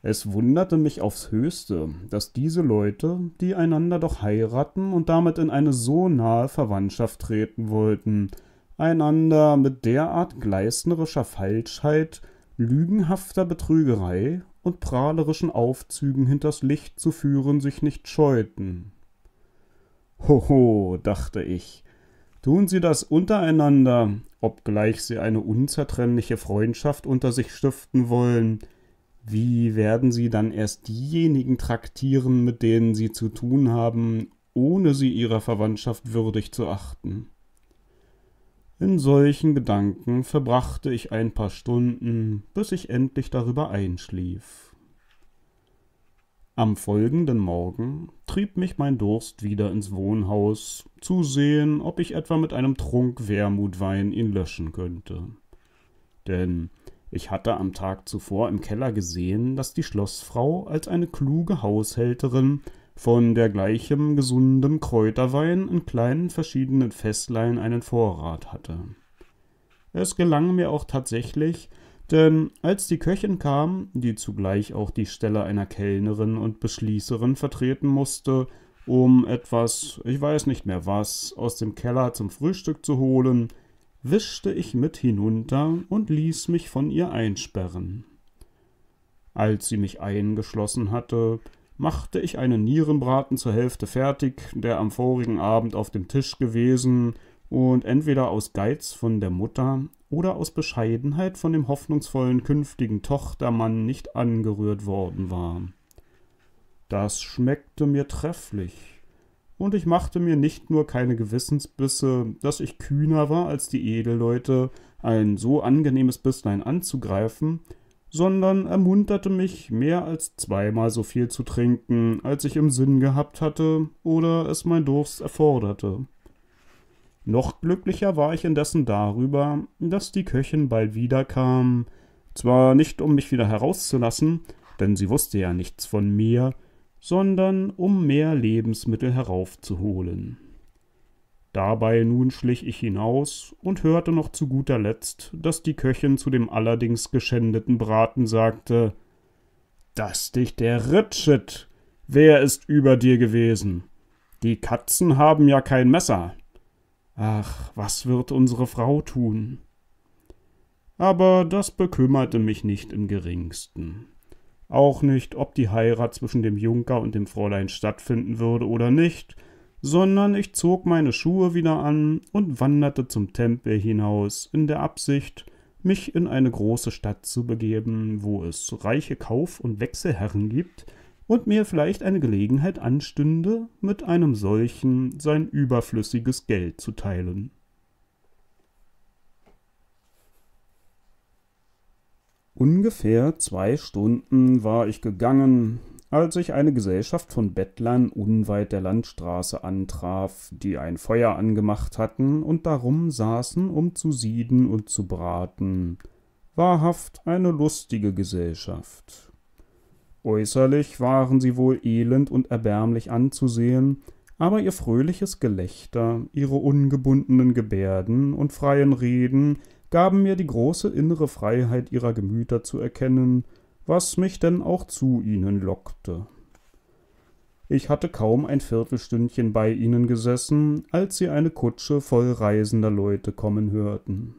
Es wunderte mich aufs höchste, dass diese Leute, die einander doch heiraten und damit in eine so nahe Verwandtschaft treten wollten, einander mit derart gleißnerischer Falschheit, lügenhafter Betrügerei und prahlerischen Aufzügen hinters Licht zu führen sich nicht scheuten. Hoho, dachte ich, tun sie das untereinander, obgleich sie eine unzertrennliche Freundschaft unter sich stiften wollen, wie werden sie dann erst diejenigen traktieren, mit denen sie zu tun haben, ohne sie ihrer Verwandtschaft würdig zu achten? In solchen Gedanken verbrachte ich ein paar Stunden, bis ich endlich darüber einschlief. Am folgenden Morgen trieb mich mein Durst wieder ins Wohnhaus, zu sehen, ob ich etwa mit einem Trunk Wermutwein ihn löschen könnte. Denn ich hatte am Tag zuvor im Keller gesehen, dass die Schlossfrau als eine kluge Haushälterin von der gleichem gesundem Kräuterwein in kleinen verschiedenen Fässlein einen Vorrat hatte. Es gelang mir auch tatsächlich, denn als die Köchin kam, die zugleich auch die Stelle einer Kellnerin und Beschließerin vertreten musste, um etwas, ich weiß nicht mehr was, aus dem Keller zum Frühstück zu holen, wischte ich mit hinunter und ließ mich von ihr einsperren. Als sie mich eingeschlossen hatte, machte ich einen Nierenbraten zur Hälfte fertig, der am vorigen Abend auf dem Tisch gewesen und entweder aus Geiz von der Mutter oder aus Bescheidenheit von dem hoffnungsvollen künftigen Tochtermann nicht angerührt worden war. Das schmeckte mir trefflich, und ich machte mir nicht nur keine Gewissensbisse, dass ich kühner war als die Edelleute, ein so angenehmes Bisslein anzugreifen, sondern ermunterte mich, mehr als zweimal so viel zu trinken, als ich im Sinn gehabt hatte oder es mein Durst erforderte. Noch glücklicher war ich indessen darüber, dass die Köchin bald wiederkam, zwar nicht um mich wieder herauszulassen, denn sie wusste ja nichts von mir, sondern um mehr Lebensmittel heraufzuholen. Dabei nun schlich ich hinaus und hörte noch zu guter Letzt, dass die Köchin zu dem allerdings geschändeten Braten sagte, dass dich der Ritschet! Wer ist über dir gewesen? Die Katzen haben ja kein Messer, Ach, was wird unsere Frau tun? Aber das bekümmerte mich nicht im geringsten. Auch nicht, ob die Heirat zwischen dem Junker und dem Fräulein stattfinden würde oder nicht, sondern ich zog meine Schuhe wieder an und wanderte zum Tempel hinaus, in der Absicht, mich in eine große Stadt zu begeben, wo es reiche Kauf- und Wechselherren gibt, und mir vielleicht eine Gelegenheit anstünde, mit einem solchen sein überflüssiges Geld zu teilen. Ungefähr zwei Stunden war ich gegangen, als ich eine Gesellschaft von Bettlern unweit der Landstraße antraf, die ein Feuer angemacht hatten und darum saßen, um zu sieden und zu braten. Wahrhaft eine lustige Gesellschaft. Äußerlich waren sie wohl elend und erbärmlich anzusehen, aber ihr fröhliches Gelächter, ihre ungebundenen Gebärden und freien Reden gaben mir die große innere Freiheit ihrer Gemüter zu erkennen, was mich denn auch zu ihnen lockte. Ich hatte kaum ein Viertelstündchen bei ihnen gesessen, als sie eine Kutsche voll reisender Leute kommen hörten.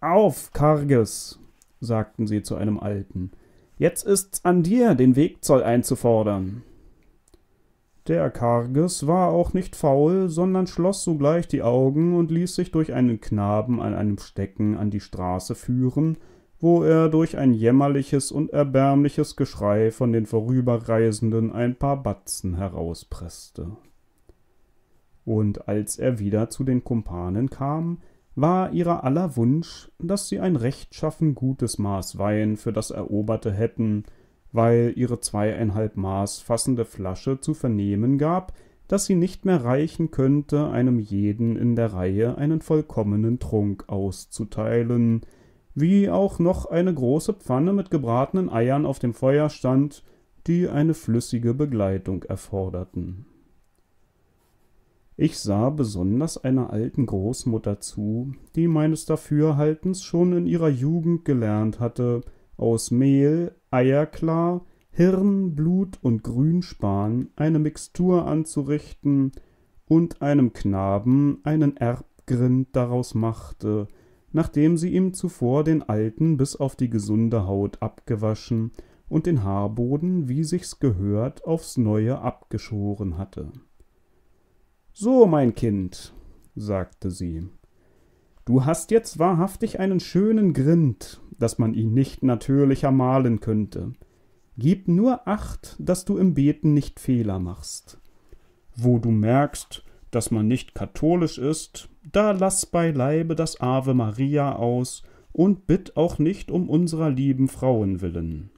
Auf, Karges, sagten sie zu einem Alten, Jetzt ist's an dir, den Wegzoll einzufordern. Der Karges war auch nicht faul, sondern schloss sogleich die Augen und ließ sich durch einen Knaben an einem Stecken an die Straße führen, wo er durch ein jämmerliches und erbärmliches Geschrei von den Vorüberreisenden ein paar Batzen herauspresste. Und als er wieder zu den Kumpanen kam, war ihrer aller Wunsch, dass sie ein rechtschaffen gutes Maß Wein für das Eroberte hätten, weil ihre zweieinhalb Maß fassende Flasche zu vernehmen gab, dass sie nicht mehr reichen könnte, einem jeden in der Reihe einen vollkommenen Trunk auszuteilen, wie auch noch eine große Pfanne mit gebratenen Eiern auf dem Feuer stand, die eine flüssige Begleitung erforderten. Ich sah besonders einer alten Großmutter zu, die meines Dafürhaltens schon in ihrer Jugend gelernt hatte, aus Mehl, Eierklar, Hirn, Blut und Grünspan eine Mixtur anzurichten und einem Knaben einen Erbgrind daraus machte, nachdem sie ihm zuvor den alten bis auf die gesunde Haut abgewaschen und den Haarboden, wie sich's gehört, aufs neue abgeschoren hatte. So, mein Kind, sagte sie, du hast jetzt wahrhaftig einen schönen Grind, dass man ihn nicht natürlicher malen könnte. Gib nur acht, dass du im Beten nicht Fehler machst. Wo du merkst, dass man nicht katholisch ist, da lass beileibe das Ave Maria aus und bitt auch nicht um unserer lieben Frauen willen.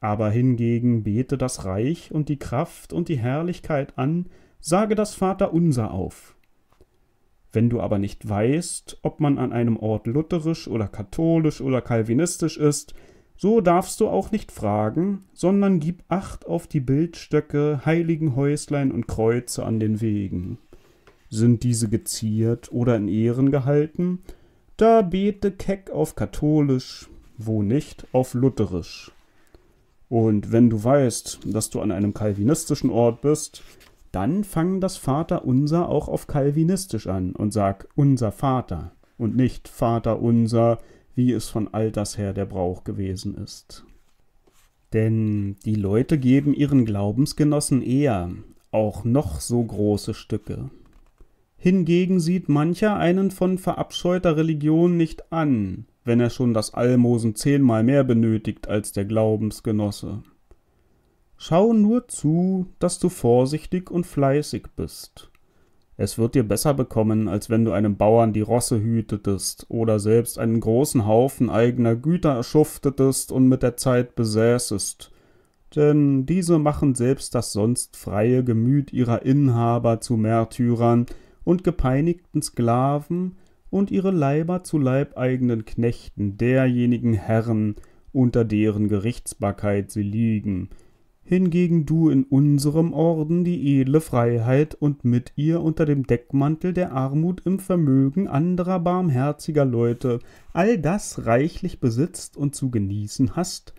Aber hingegen bete das Reich und die Kraft und die Herrlichkeit an, sage das Vaterunser auf. Wenn du aber nicht weißt, ob man an einem Ort lutherisch oder katholisch oder kalvinistisch ist, so darfst du auch nicht fragen, sondern gib Acht auf die Bildstöcke, Heiligenhäuslein und Kreuze an den Wegen. Sind diese geziert oder in Ehren gehalten? Da bete keck auf katholisch, wo nicht auf lutherisch. Und wenn du weißt, dass du an einem kalvinistischen Ort bist, dann fangen das Vaterunser auch auf kalvinistisch an und sag unser Vater und nicht Vaterunser, wie es von alters her der Brauch gewesen ist. Denn die Leute geben ihren Glaubensgenossen eher auch noch so große Stücke. Hingegen sieht mancher einen von verabscheuter Religion nicht an, wenn er schon das Almosen zehnmal mehr benötigt als der Glaubensgenosse. Schau nur zu, dass du vorsichtig und fleißig bist. Es wird dir besser bekommen, als wenn du einem Bauern die Rosse hütetest oder selbst einen großen Haufen eigener Güter erschuftetest und mit der Zeit besäßest. Denn diese machen selbst das sonst freie Gemüt ihrer Inhaber zu Märtyrern und gepeinigten Sklaven und ihre Leiber zu leibeigenen Knechten derjenigen Herren, unter deren Gerichtsbarkeit sie liegen, hingegen du in unserem Orden die edle Freiheit und mit ihr unter dem Deckmantel der Armut im Vermögen anderer barmherziger Leute all das reichlich besitzt und zu genießen hast,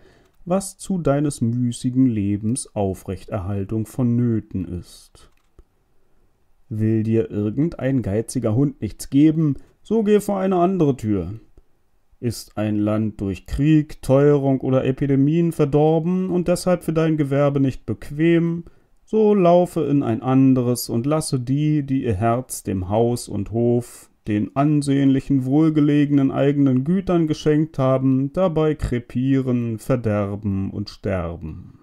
was zu deines müßigen Lebens Aufrechterhaltung vonnöten ist. Will dir irgendein geiziger Hund nichts geben, so geh vor eine andere Tür. Ist ein Land durch Krieg, Teuerung oder Epidemien verdorben und deshalb für dein Gewerbe nicht bequem, so laufe in ein anderes und lasse die, die ihr Herz dem Haus und Hof, den ansehnlichen, wohlgelegenen eigenen Gütern geschenkt haben, dabei krepieren, verderben und sterben.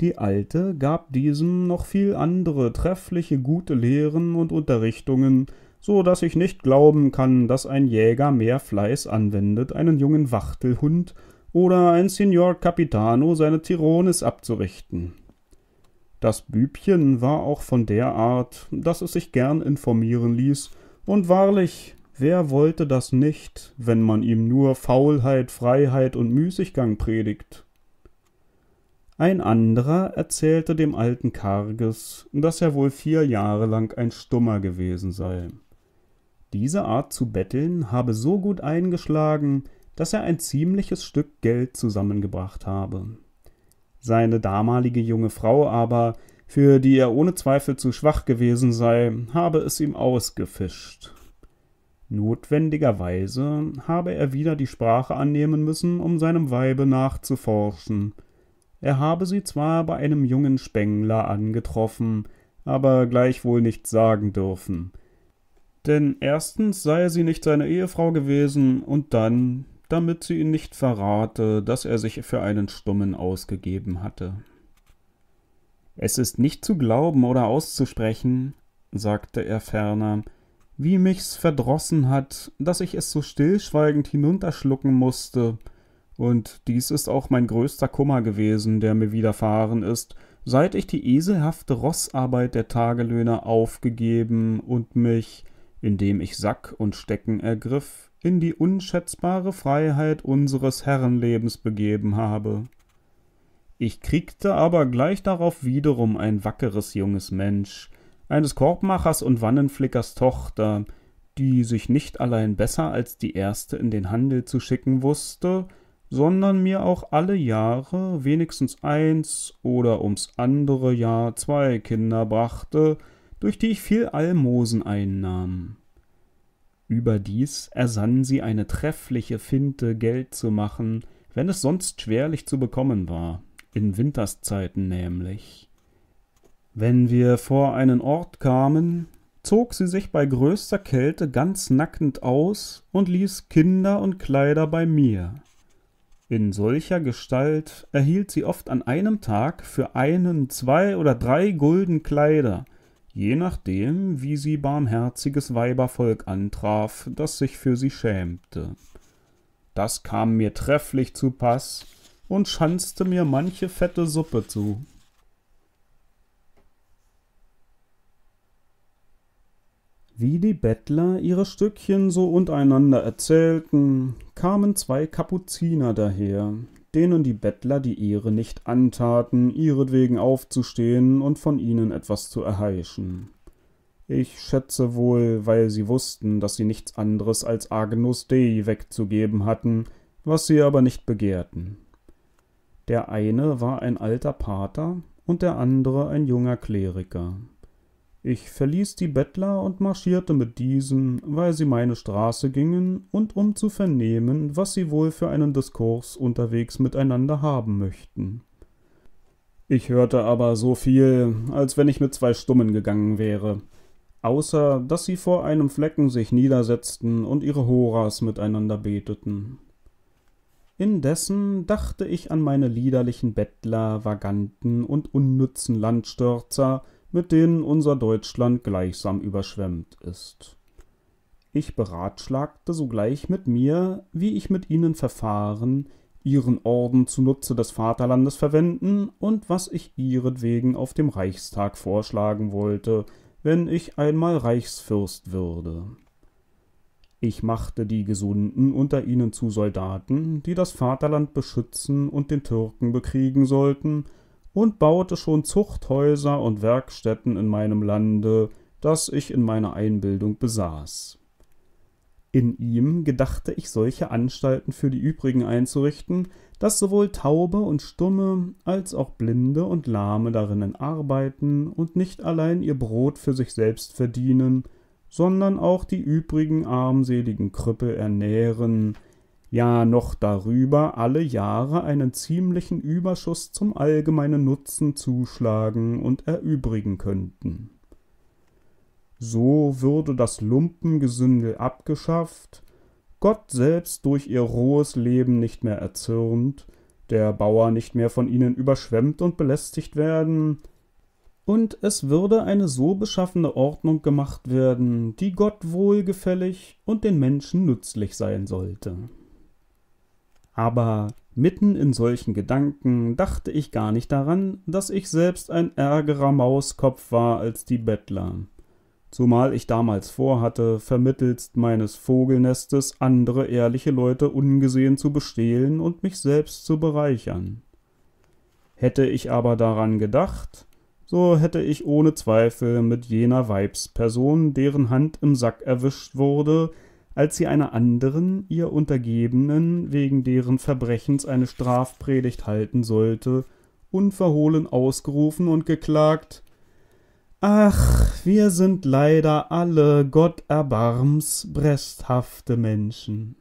Die Alte gab diesem noch viel andere treffliche gute Lehren und Unterrichtungen, so dass ich nicht glauben kann, dass ein Jäger mehr Fleiß anwendet, einen jungen Wachtelhund oder ein Signor Capitano seine Tirones abzurichten. Das Bübchen war auch von der Art, dass es sich gern informieren ließ, und wahrlich, wer wollte das nicht, wenn man ihm nur Faulheit, Freiheit und Müßiggang predigt? Ein anderer erzählte dem alten Karges, dass er wohl vier Jahre lang ein Stummer gewesen sei. Diese Art zu betteln habe so gut eingeschlagen, dass er ein ziemliches Stück Geld zusammengebracht habe. Seine damalige junge Frau aber, für die er ohne Zweifel zu schwach gewesen sei, habe es ihm ausgefischt. Notwendigerweise habe er wieder die Sprache annehmen müssen, um seinem Weibe nachzuforschen. Er habe sie zwar bei einem jungen Spengler angetroffen, aber gleichwohl nichts sagen dürfen – denn erstens sei sie nicht seine Ehefrau gewesen und dann, damit sie ihn nicht verrate, dass er sich für einen Stummen ausgegeben hatte. Es ist nicht zu glauben oder auszusprechen, sagte er ferner, wie mich's verdrossen hat, dass ich es so stillschweigend hinunterschlucken mußte, und dies ist auch mein größter Kummer gewesen, der mir widerfahren ist, seit ich die eselhafte Rossarbeit der Tagelöhner aufgegeben und mich indem ich Sack und Stecken ergriff, in die unschätzbare Freiheit unseres Herrenlebens begeben habe. Ich kriegte aber gleich darauf wiederum ein wackeres junges Mensch, eines Korbmachers und Wannenflickers Tochter, die sich nicht allein besser als die erste in den Handel zu schicken wusste, sondern mir auch alle Jahre wenigstens eins oder ums andere Jahr zwei Kinder brachte, durch die ich viel Almosen einnahm. Überdies ersann sie eine treffliche Finte, Geld zu machen, wenn es sonst schwerlich zu bekommen war, in Winterszeiten nämlich. Wenn wir vor einen Ort kamen, zog sie sich bei größter Kälte ganz nackend aus und ließ Kinder und Kleider bei mir. In solcher Gestalt erhielt sie oft an einem Tag für einen, zwei oder drei Gulden Kleider, je nachdem, wie sie barmherziges Weibervolk antraf, das sich für sie schämte. Das kam mir trefflich zu Pass und schanzte mir manche fette Suppe zu. Wie die Bettler ihre Stückchen so untereinander erzählten, kamen zwei Kapuziner daher, denen die Bettler die Ehre nicht antaten, ihretwegen aufzustehen und von ihnen etwas zu erheischen. Ich schätze wohl, weil sie wussten, dass sie nichts anderes als Agnus Dei wegzugeben hatten, was sie aber nicht begehrten. Der eine war ein alter Pater und der andere ein junger Kleriker. Ich verließ die Bettler und marschierte mit diesen, weil sie meine Straße gingen, und um zu vernehmen, was sie wohl für einen Diskurs unterwegs miteinander haben möchten. Ich hörte aber so viel, als wenn ich mit zwei Stummen gegangen wäre, außer dass sie vor einem Flecken sich niedersetzten und ihre Horas miteinander beteten. Indessen dachte ich an meine liederlichen Bettler, Vaganten und unnützen Landstürzer, mit denen unser Deutschland gleichsam überschwemmt ist. Ich beratschlagte sogleich mit mir, wie ich mit ihnen verfahren, ihren Orden zunutze des Vaterlandes verwenden und was ich ihretwegen auf dem Reichstag vorschlagen wollte, wenn ich einmal Reichsfürst würde. Ich machte die Gesunden unter ihnen zu Soldaten, die das Vaterland beschützen und den Türken bekriegen sollten, und baute schon Zuchthäuser und Werkstätten in meinem Lande, das ich in meiner Einbildung besaß. In ihm gedachte ich solche Anstalten für die übrigen einzurichten, dass sowohl Taube und Stumme als auch Blinde und Lahme darinnen arbeiten und nicht allein ihr Brot für sich selbst verdienen, sondern auch die übrigen armseligen Krüppel ernähren, ja noch darüber alle Jahre einen ziemlichen Überschuss zum allgemeinen Nutzen zuschlagen und erübrigen könnten. So würde das Lumpengesündel abgeschafft, Gott selbst durch ihr rohes Leben nicht mehr erzürnt, der Bauer nicht mehr von ihnen überschwemmt und belästigt werden, und es würde eine so beschaffene Ordnung gemacht werden, die Gott wohlgefällig und den Menschen nützlich sein sollte. Aber mitten in solchen Gedanken dachte ich gar nicht daran, dass ich selbst ein ärgerer Mauskopf war als die Bettler. Zumal ich damals vorhatte, vermittelst meines Vogelnestes andere ehrliche Leute ungesehen zu bestehlen und mich selbst zu bereichern. Hätte ich aber daran gedacht, so hätte ich ohne Zweifel mit jener Weibsperson, deren Hand im Sack erwischt wurde, als sie einer anderen, ihr Untergebenen, wegen deren Verbrechens eine Strafpredigt halten sollte, unverhohlen ausgerufen und geklagt Ach, wir sind leider alle Gott erbarms bresthafte Menschen.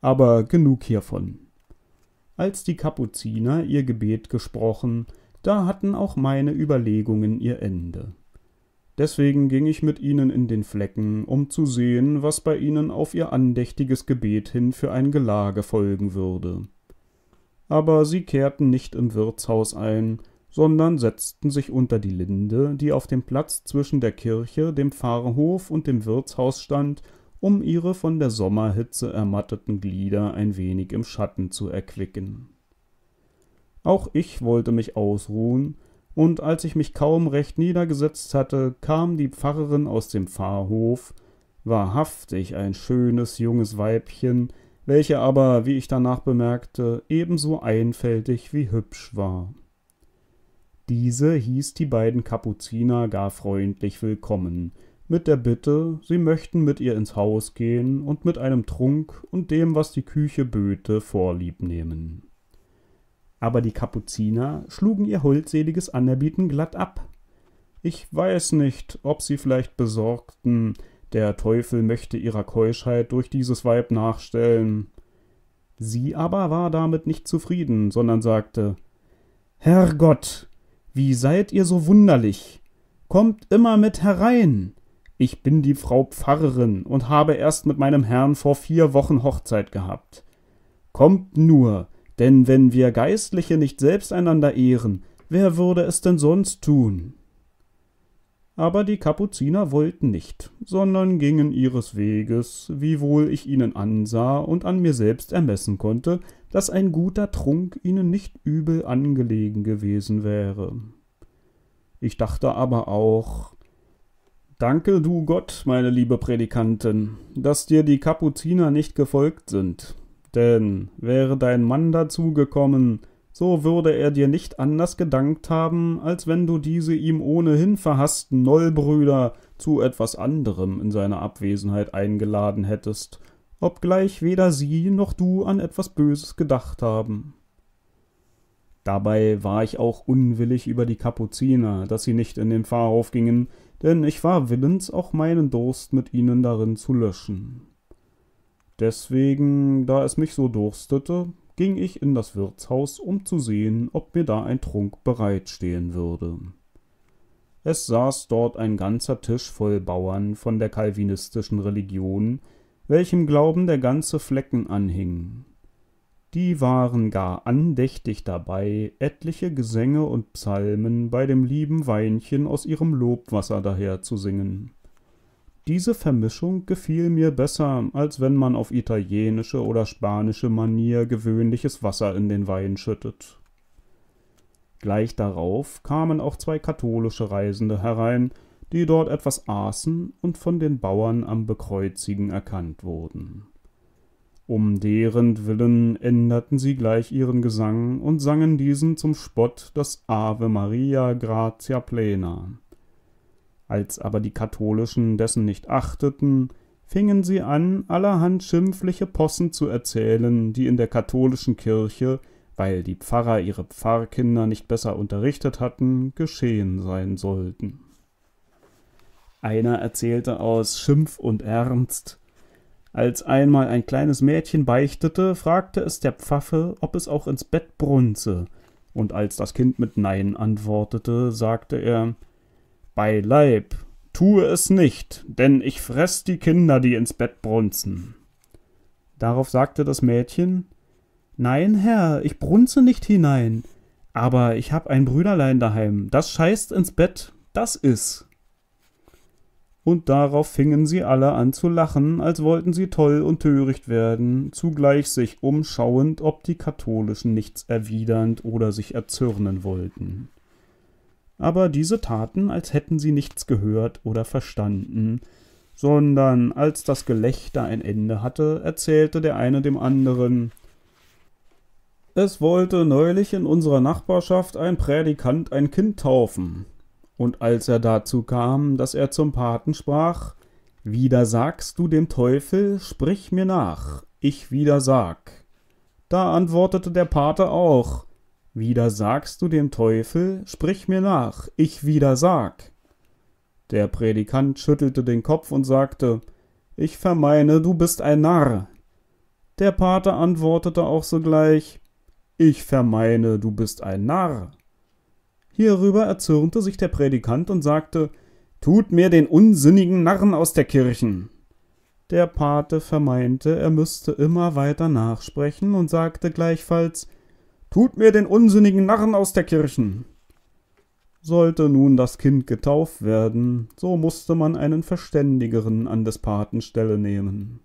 Aber genug hiervon. Als die Kapuziner ihr Gebet gesprochen, da hatten auch meine Überlegungen ihr Ende. Deswegen ging ich mit ihnen in den Flecken, um zu sehen, was bei ihnen auf ihr andächtiges Gebet hin für ein Gelage folgen würde. Aber sie kehrten nicht im Wirtshaus ein, sondern setzten sich unter die Linde, die auf dem Platz zwischen der Kirche, dem Pfarrhof und dem Wirtshaus stand, um ihre von der Sommerhitze ermatteten Glieder ein wenig im Schatten zu erquicken. Auch ich wollte mich ausruhen und als ich mich kaum recht niedergesetzt hatte, kam die Pfarrerin aus dem Pfarrhof, wahrhaftig ein schönes junges Weibchen, welche aber, wie ich danach bemerkte, ebenso einfältig wie hübsch war. Diese hieß die beiden Kapuziner gar freundlich willkommen, mit der Bitte, sie möchten mit ihr ins Haus gehen und mit einem Trunk und dem, was die Küche böte, vorlieb nehmen aber die Kapuziner schlugen ihr holdseliges Anerbieten glatt ab. Ich weiß nicht, ob sie vielleicht besorgten, der Teufel möchte ihrer Keuschheit durch dieses Weib nachstellen. Sie aber war damit nicht zufrieden, sondern sagte Herrgott, wie seid ihr so wunderlich? Kommt immer mit herein. Ich bin die Frau Pfarrerin und habe erst mit meinem Herrn vor vier Wochen Hochzeit gehabt. Kommt nur, denn wenn wir Geistliche nicht selbst einander ehren, wer würde es denn sonst tun? Aber die Kapuziner wollten nicht, sondern gingen ihres Weges, wiewohl ich ihnen ansah und an mir selbst ermessen konnte, dass ein guter Trunk ihnen nicht übel angelegen gewesen wäre. Ich dachte aber auch, Danke du Gott, meine liebe Predikantin, dass dir die Kapuziner nicht gefolgt sind, denn wäre dein Mann dazugekommen, so würde er dir nicht anders gedankt haben, als wenn du diese ihm ohnehin verhassten Nollbrüder zu etwas anderem in seiner Abwesenheit eingeladen hättest, obgleich weder sie noch du an etwas Böses gedacht haben. Dabei war ich auch unwillig über die Kapuziner, dass sie nicht in den Pfarrhof gingen, denn ich war willens, auch meinen Durst mit ihnen darin zu löschen. Deswegen, da es mich so durstete, ging ich in das Wirtshaus, um zu sehen, ob mir da ein Trunk bereitstehen würde. Es saß dort ein ganzer Tisch voll Bauern von der calvinistischen Religion, welchem Glauben der ganze Flecken anhing. Die waren gar andächtig dabei, etliche Gesänge und Psalmen bei dem lieben Weinchen aus ihrem Lobwasser daher zu singen. Diese Vermischung gefiel mir besser, als wenn man auf italienische oder spanische Manier gewöhnliches Wasser in den Wein schüttet. Gleich darauf kamen auch zwei katholische Reisende herein, die dort etwas aßen und von den Bauern am Bekreuzigen erkannt wurden. Um deren Willen änderten sie gleich ihren Gesang und sangen diesen zum Spott das Ave Maria Gratia Plena. Als aber die Katholischen dessen nicht achteten, fingen sie an, allerhand schimpfliche Possen zu erzählen, die in der katholischen Kirche, weil die Pfarrer ihre Pfarrkinder nicht besser unterrichtet hatten, geschehen sein sollten. Einer erzählte aus Schimpf und Ernst, als einmal ein kleines Mädchen beichtete, fragte es der Pfaffe, ob es auch ins Bett brunze, und als das Kind mit Nein antwortete, sagte er, bei Leib. tue es nicht, denn ich fress die Kinder, die ins Bett brunzen. Darauf sagte das Mädchen Nein, Herr, ich brunze nicht hinein, aber ich hab ein Brüderlein daheim, das scheißt ins Bett, das ist. Und darauf fingen sie alle an zu lachen, als wollten sie toll und töricht werden, zugleich sich umschauend, ob die Katholischen nichts erwidernd oder sich erzürnen wollten aber diese taten, als hätten sie nichts gehört oder verstanden, sondern als das Gelächter ein Ende hatte, erzählte der eine dem anderen Es wollte neulich in unserer Nachbarschaft ein Prädikant ein Kind taufen, und als er dazu kam, dass er zum Paten sprach Widersagst du dem Teufel, sprich mir nach, ich widersag. Da antwortete der Pater auch Widersagst du dem Teufel, sprich mir nach, ich widersag. Der Predikant schüttelte den Kopf und sagte, Ich vermeine, du bist ein Narr. Der Pater antwortete auch sogleich, Ich vermeine, du bist ein Narr. Hierüber erzürnte sich der Predikant und sagte, Tut mir den unsinnigen Narren aus der Kirchen. Der Pate vermeinte, er müsste immer weiter nachsprechen und sagte gleichfalls, Tut mir den unsinnigen Narren aus der Kirchen. Sollte nun das Kind getauft werden, so musste man einen Verständigeren an des Paten Stelle nehmen.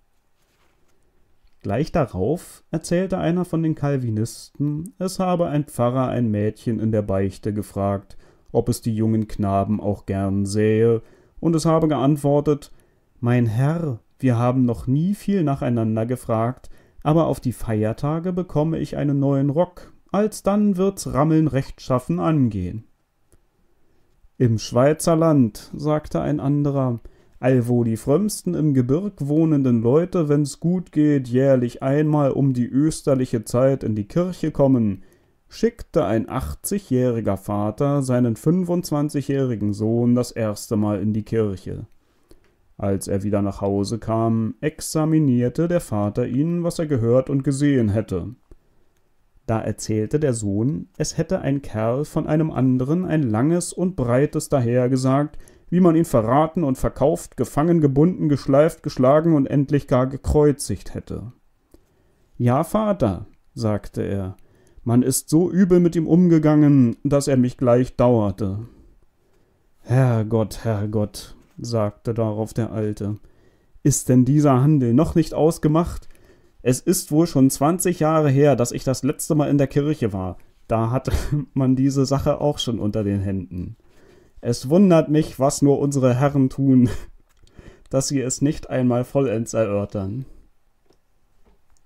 Gleich darauf erzählte einer von den Calvinisten, es habe ein Pfarrer ein Mädchen in der Beichte gefragt, ob es die jungen Knaben auch gern sähe, und es habe geantwortet Mein Herr, wir haben noch nie viel nacheinander gefragt, aber auf die Feiertage bekomme ich einen neuen Rock, alsdann wird's Rammeln rechtschaffen angehen. Im Schweizerland, sagte ein anderer, allwo die frömmsten im Gebirg wohnenden Leute, wenn's gut geht, jährlich einmal um die österliche Zeit in die Kirche kommen, schickte ein achtzigjähriger Vater seinen fünfundzwanzigjährigen Sohn das erste Mal in die Kirche. Als er wieder nach Hause kam, examinierte der Vater ihn, was er gehört und gesehen hätte. Da erzählte der Sohn, es hätte ein Kerl von einem anderen ein langes und breites dahergesagt, wie man ihn verraten und verkauft, gefangen, gebunden, geschleift, geschlagen und endlich gar gekreuzigt hätte. Ja, Vater, sagte er, man ist so übel mit ihm umgegangen, dass er mich gleich dauerte. Herrgott, Herrgott, sagte darauf der Alte, ist denn dieser Handel noch nicht ausgemacht? Es ist wohl schon 20 Jahre her, dass ich das letzte Mal in der Kirche war. Da hat man diese Sache auch schon unter den Händen. Es wundert mich, was nur unsere Herren tun, dass sie es nicht einmal vollends erörtern.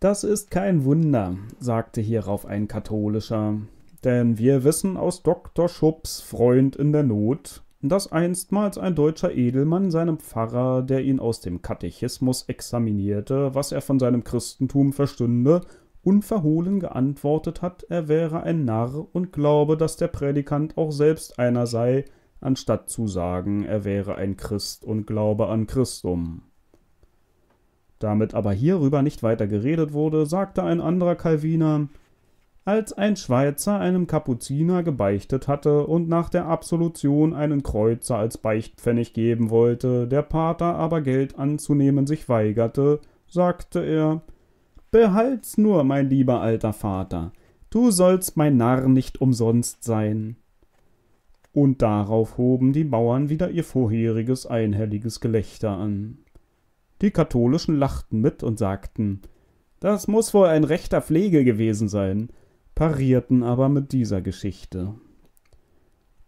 Das ist kein Wunder, sagte hierauf ein Katholischer, denn wir wissen aus Dr. Schupps Freund in der Not, dass einstmals ein deutscher Edelmann seinem Pfarrer, der ihn aus dem Katechismus examinierte, was er von seinem Christentum verstünde, unverhohlen geantwortet hat, er wäre ein Narr und glaube, dass der Predikant auch selbst einer sei, anstatt zu sagen, er wäre ein Christ und glaube an Christum. Damit aber hierüber nicht weiter geredet wurde, sagte ein anderer Calviner, als ein Schweizer einem Kapuziner gebeichtet hatte und nach der Absolution einen Kreuzer als Beichtpfennig geben wollte, der Pater aber Geld anzunehmen sich weigerte, sagte er Behalt's nur, mein lieber alter Vater, du sollst mein Narr nicht umsonst sein. Und darauf hoben die Bauern wieder ihr vorheriges einhelliges Gelächter an. Die Katholischen lachten mit und sagten Das muß wohl ein rechter Pflege gewesen sein, parierten aber mit dieser Geschichte.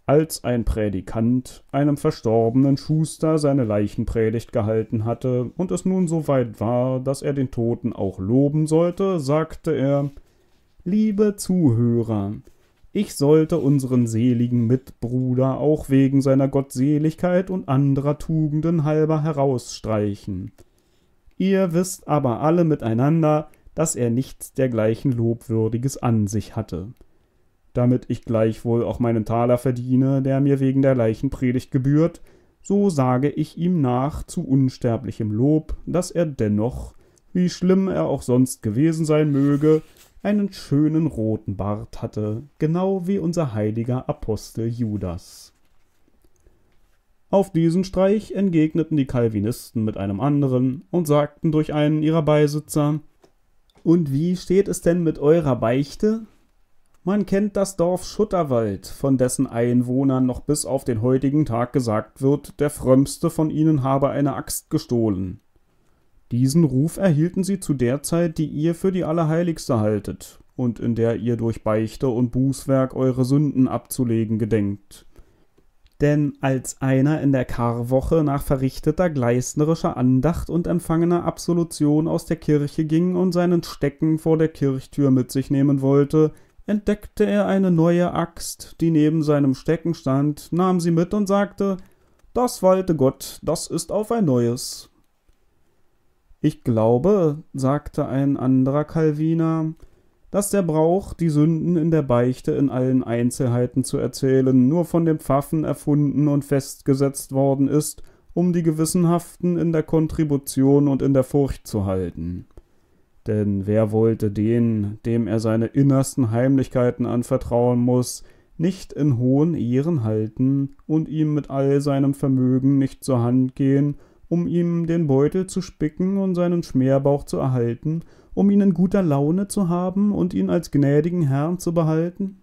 Als ein Prädikant einem verstorbenen Schuster seine Leichenpredigt gehalten hatte und es nun so weit war, dass er den Toten auch loben sollte, sagte er Liebe Zuhörer, ich sollte unseren seligen Mitbruder auch wegen seiner Gottseligkeit und anderer Tugenden halber herausstreichen. Ihr wisst aber alle miteinander, dass er nichts dergleichen Lobwürdiges an sich hatte. Damit ich gleichwohl auch meinen Taler verdiene, der mir wegen der Leichenpredigt gebührt, so sage ich ihm nach zu unsterblichem Lob, dass er dennoch, wie schlimm er auch sonst gewesen sein möge, einen schönen roten Bart hatte, genau wie unser heiliger Apostel Judas. Auf diesen Streich entgegneten die Calvinisten mit einem anderen und sagten durch einen ihrer Beisitzer, und wie steht es denn mit eurer Beichte? Man kennt das Dorf Schutterwald, von dessen Einwohnern noch bis auf den heutigen Tag gesagt wird, der frömmste von ihnen habe eine Axt gestohlen. Diesen Ruf erhielten sie zu der Zeit, die ihr für die Allerheiligste haltet und in der ihr durch Beichte und Bußwerk eure Sünden abzulegen gedenkt denn als einer in der Karwoche nach verrichteter gleisnerischer Andacht und empfangener Absolution aus der Kirche ging und seinen Stecken vor der Kirchtür mit sich nehmen wollte, entdeckte er eine neue Axt, die neben seinem Stecken stand, nahm sie mit und sagte Das walte Gott, das ist auf ein neues. Ich glaube, sagte ein anderer Calviner, dass der Brauch, die Sünden in der Beichte in allen Einzelheiten zu erzählen, nur von dem Pfaffen erfunden und festgesetzt worden ist, um die Gewissenhaften in der Kontribution und in der Furcht zu halten. Denn wer wollte den, dem er seine innersten Heimlichkeiten anvertrauen muß, nicht in hohen Ehren halten und ihm mit all seinem Vermögen nicht zur Hand gehen, um ihm den Beutel zu spicken und seinen Schmerbauch zu erhalten um ihn in guter Laune zu haben und ihn als gnädigen Herrn zu behalten?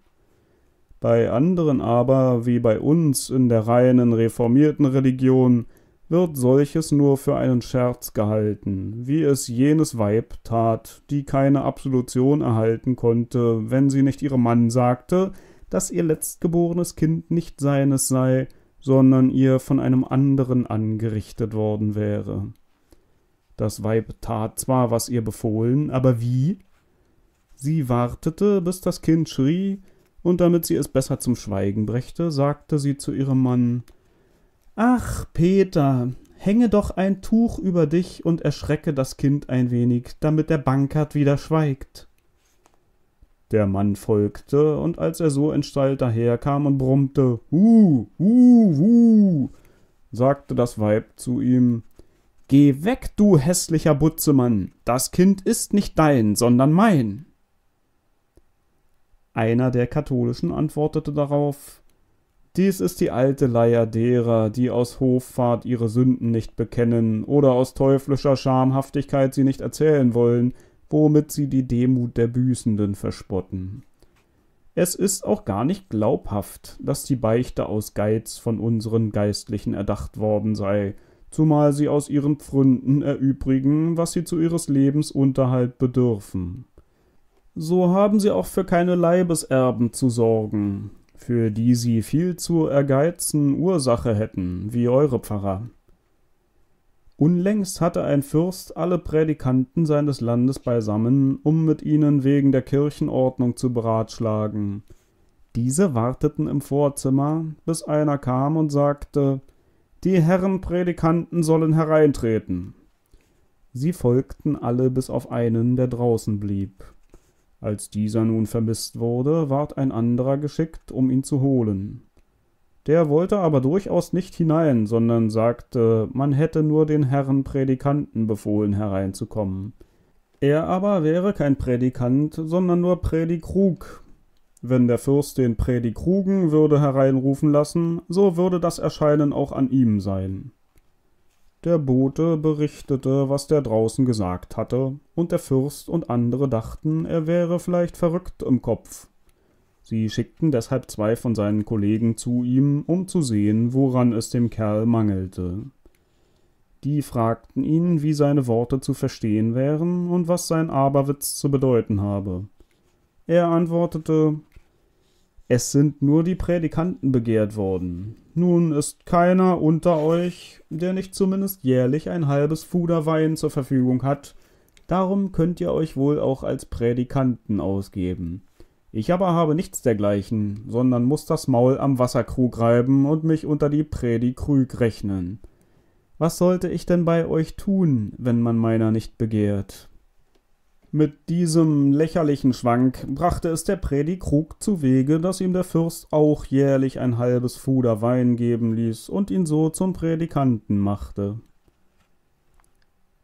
Bei anderen aber, wie bei uns in der reinen reformierten Religion, wird solches nur für einen Scherz gehalten, wie es jenes Weib tat, die keine Absolution erhalten konnte, wenn sie nicht ihrem Mann sagte, dass ihr letztgeborenes Kind nicht seines sei, sondern ihr von einem anderen angerichtet worden wäre. Das Weib tat zwar, was ihr befohlen, aber wie? Sie wartete, bis das Kind schrie, und damit sie es besser zum Schweigen brächte, sagte sie zu ihrem Mann Ach, Peter, hänge doch ein Tuch über dich und erschrecke das Kind ein wenig, damit der Bankert wieder schweigt. Der Mann folgte, und als er so entstallt daherkam und brummte Hu, hu, hu, sagte das Weib zu ihm Geh weg, du hässlicher Butzemann, das Kind ist nicht dein, sondern mein. Einer der Katholischen antwortete darauf Dies ist die alte Leier derer, die aus Hoffahrt ihre Sünden nicht bekennen oder aus teuflischer Schamhaftigkeit sie nicht erzählen wollen, womit sie die Demut der Büßenden verspotten. Es ist auch gar nicht glaubhaft, dass die Beichte aus Geiz von unseren Geistlichen erdacht worden sei, zumal sie aus ihren Pfründen erübrigen, was sie zu ihres Lebensunterhalt bedürfen. So haben sie auch für keine Leibeserben zu sorgen, für die sie viel zu ergeizen Ursache hätten, wie eure Pfarrer. Unlängst hatte ein Fürst alle Prädikanten seines Landes beisammen, um mit ihnen wegen der Kirchenordnung zu beratschlagen. Diese warteten im Vorzimmer, bis einer kam und sagte, die Herren Predikanten sollen hereintreten. Sie folgten alle bis auf einen, der draußen blieb. Als dieser nun vermisst wurde, ward ein anderer geschickt, um ihn zu holen. Der wollte aber durchaus nicht hinein, sondern sagte, man hätte nur den Herren Predikanten befohlen, hereinzukommen. Er aber wäre kein Predikant, sondern nur Predikrug, wenn der Fürst den Prädikrugen würde hereinrufen lassen, so würde das Erscheinen auch an ihm sein. Der Bote berichtete, was der draußen gesagt hatte, und der Fürst und andere dachten, er wäre vielleicht verrückt im Kopf. Sie schickten deshalb zwei von seinen Kollegen zu ihm, um zu sehen, woran es dem Kerl mangelte. Die fragten ihn, wie seine Worte zu verstehen wären und was sein Aberwitz zu bedeuten habe. Er antwortete, es sind nur die Prädikanten begehrt worden. Nun ist keiner unter euch, der nicht zumindest jährlich ein halbes Fuder Wein zur Verfügung hat. Darum könnt ihr euch wohl auch als Prädikanten ausgeben. Ich aber habe nichts dergleichen, sondern muss das Maul am Wasserkrug reiben und mich unter die Prädikrüg rechnen. Was sollte ich denn bei euch tun, wenn man meiner nicht begehrt? Mit diesem lächerlichen Schwank brachte es der Predi Krug Wege, dass ihm der Fürst auch jährlich ein halbes Fuder Wein geben ließ und ihn so zum Prädikanten machte.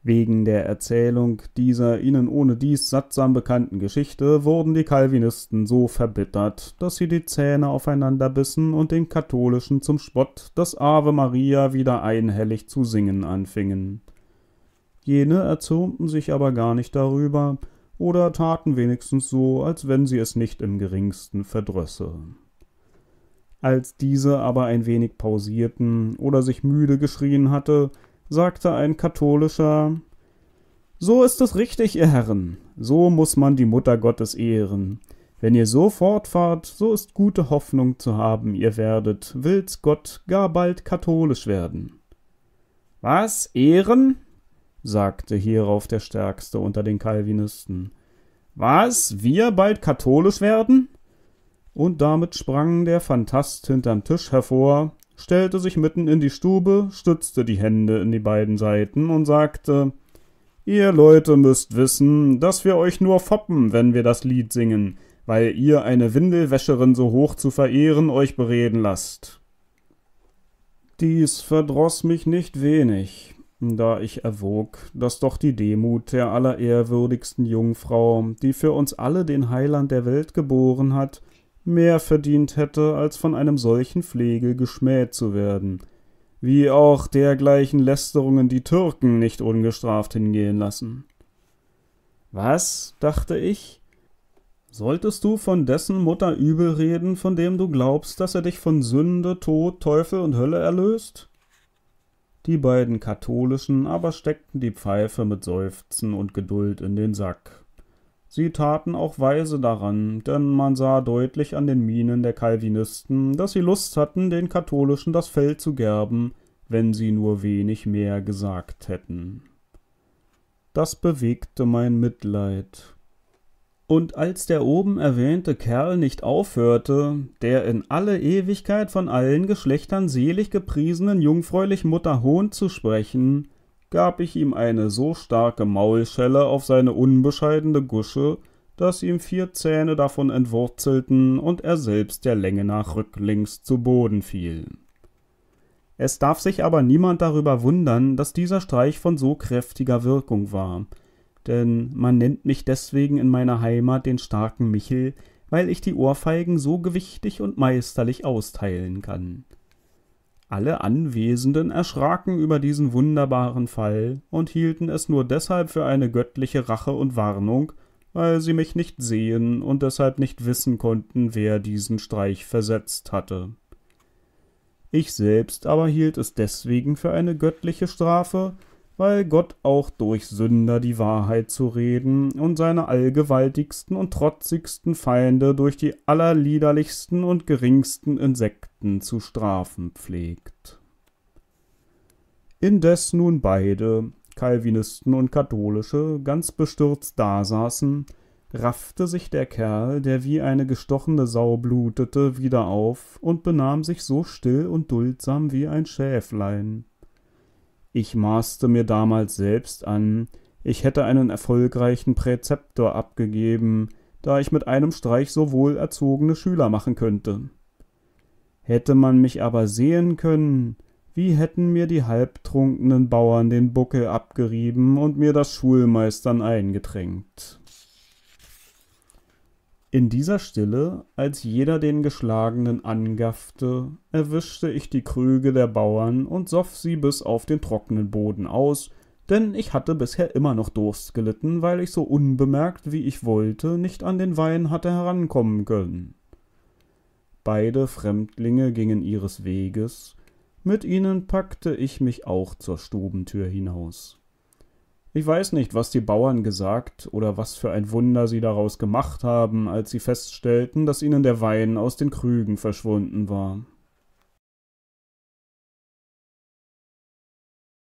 Wegen der Erzählung dieser ihnen ohnedies sattsam bekannten Geschichte wurden die Calvinisten so verbittert, dass sie die Zähne aufeinander bissen und den Katholischen zum Spott das Ave Maria wieder einhellig zu singen anfingen. Jene erzürnten sich aber gar nicht darüber oder taten wenigstens so, als wenn sie es nicht im geringsten verdrösse. Als diese aber ein wenig pausierten oder sich müde geschrien hatte, sagte ein katholischer So ist es richtig, ihr Herren, so muß man die Mutter Gottes ehren. Wenn ihr so fortfahrt, so ist gute Hoffnung zu haben, ihr werdet, will's Gott, gar bald katholisch werden. Was? Ehren? sagte hierauf der Stärkste unter den Calvinisten. Was, wir bald katholisch werden? Und damit sprang der Phantast hinterm Tisch hervor, stellte sich mitten in die Stube, stützte die Hände in die beiden Seiten und sagte Ihr Leute müsst wissen, dass wir euch nur foppen, wenn wir das Lied singen, weil ihr eine Windelwäscherin so hoch zu verehren euch bereden lasst. Dies verdroß mich nicht wenig, da ich erwog, dass doch die Demut der allerehrwürdigsten Jungfrau, die für uns alle den Heiland der Welt geboren hat, mehr verdient hätte, als von einem solchen Flegel geschmäht zu werden, wie auch dergleichen Lästerungen die Türken nicht ungestraft hingehen lassen. Was, dachte ich, solltest du von dessen Mutter übel reden, von dem du glaubst, dass er dich von Sünde, Tod, Teufel und Hölle erlöst? Die beiden Katholischen aber steckten die Pfeife mit Seufzen und Geduld in den Sack. Sie taten auch weise daran, denn man sah deutlich an den Mienen der Calvinisten, dass sie Lust hatten, den Katholischen das Fell zu gerben, wenn sie nur wenig mehr gesagt hätten. Das bewegte mein Mitleid, und als der oben erwähnte Kerl nicht aufhörte, der in alle Ewigkeit von allen Geschlechtern selig gepriesenen jungfräulich Mutter Hohn zu sprechen, gab ich ihm eine so starke Maulschelle auf seine unbescheidene Gusche, dass ihm vier Zähne davon entwurzelten und er selbst der Länge nach rücklings zu Boden fiel. Es darf sich aber niemand darüber wundern, dass dieser Streich von so kräftiger Wirkung war, denn man nennt mich deswegen in meiner Heimat den starken Michel, weil ich die Ohrfeigen so gewichtig und meisterlich austeilen kann. Alle Anwesenden erschraken über diesen wunderbaren Fall und hielten es nur deshalb für eine göttliche Rache und Warnung, weil sie mich nicht sehen und deshalb nicht wissen konnten, wer diesen Streich versetzt hatte. Ich selbst aber hielt es deswegen für eine göttliche Strafe, weil Gott auch durch Sünder die Wahrheit zu reden und seine allgewaltigsten und trotzigsten Feinde durch die allerliederlichsten und geringsten Insekten zu strafen pflegt. Indes nun beide, Calvinisten und Katholische, ganz bestürzt dasaßen, raffte sich der Kerl, der wie eine gestochene Sau blutete, wieder auf und benahm sich so still und duldsam wie ein Schäflein. Ich maßte mir damals selbst an, ich hätte einen erfolgreichen Präzeptor abgegeben, da ich mit einem Streich so wohl erzogene Schüler machen könnte. Hätte man mich aber sehen können, wie hätten mir die halbtrunkenen Bauern den Buckel abgerieben und mir das Schulmeistern eingetränkt. In dieser Stille, als jeder den Geschlagenen angaffte, erwischte ich die Krüge der Bauern und soff sie bis auf den trockenen Boden aus, denn ich hatte bisher immer noch Durst gelitten, weil ich so unbemerkt, wie ich wollte, nicht an den Wein hatte herankommen können. Beide Fremdlinge gingen ihres Weges, mit ihnen packte ich mich auch zur Stubentür hinaus. Ich weiß nicht, was die Bauern gesagt oder was für ein Wunder sie daraus gemacht haben, als sie feststellten, dass ihnen der Wein aus den Krügen verschwunden war.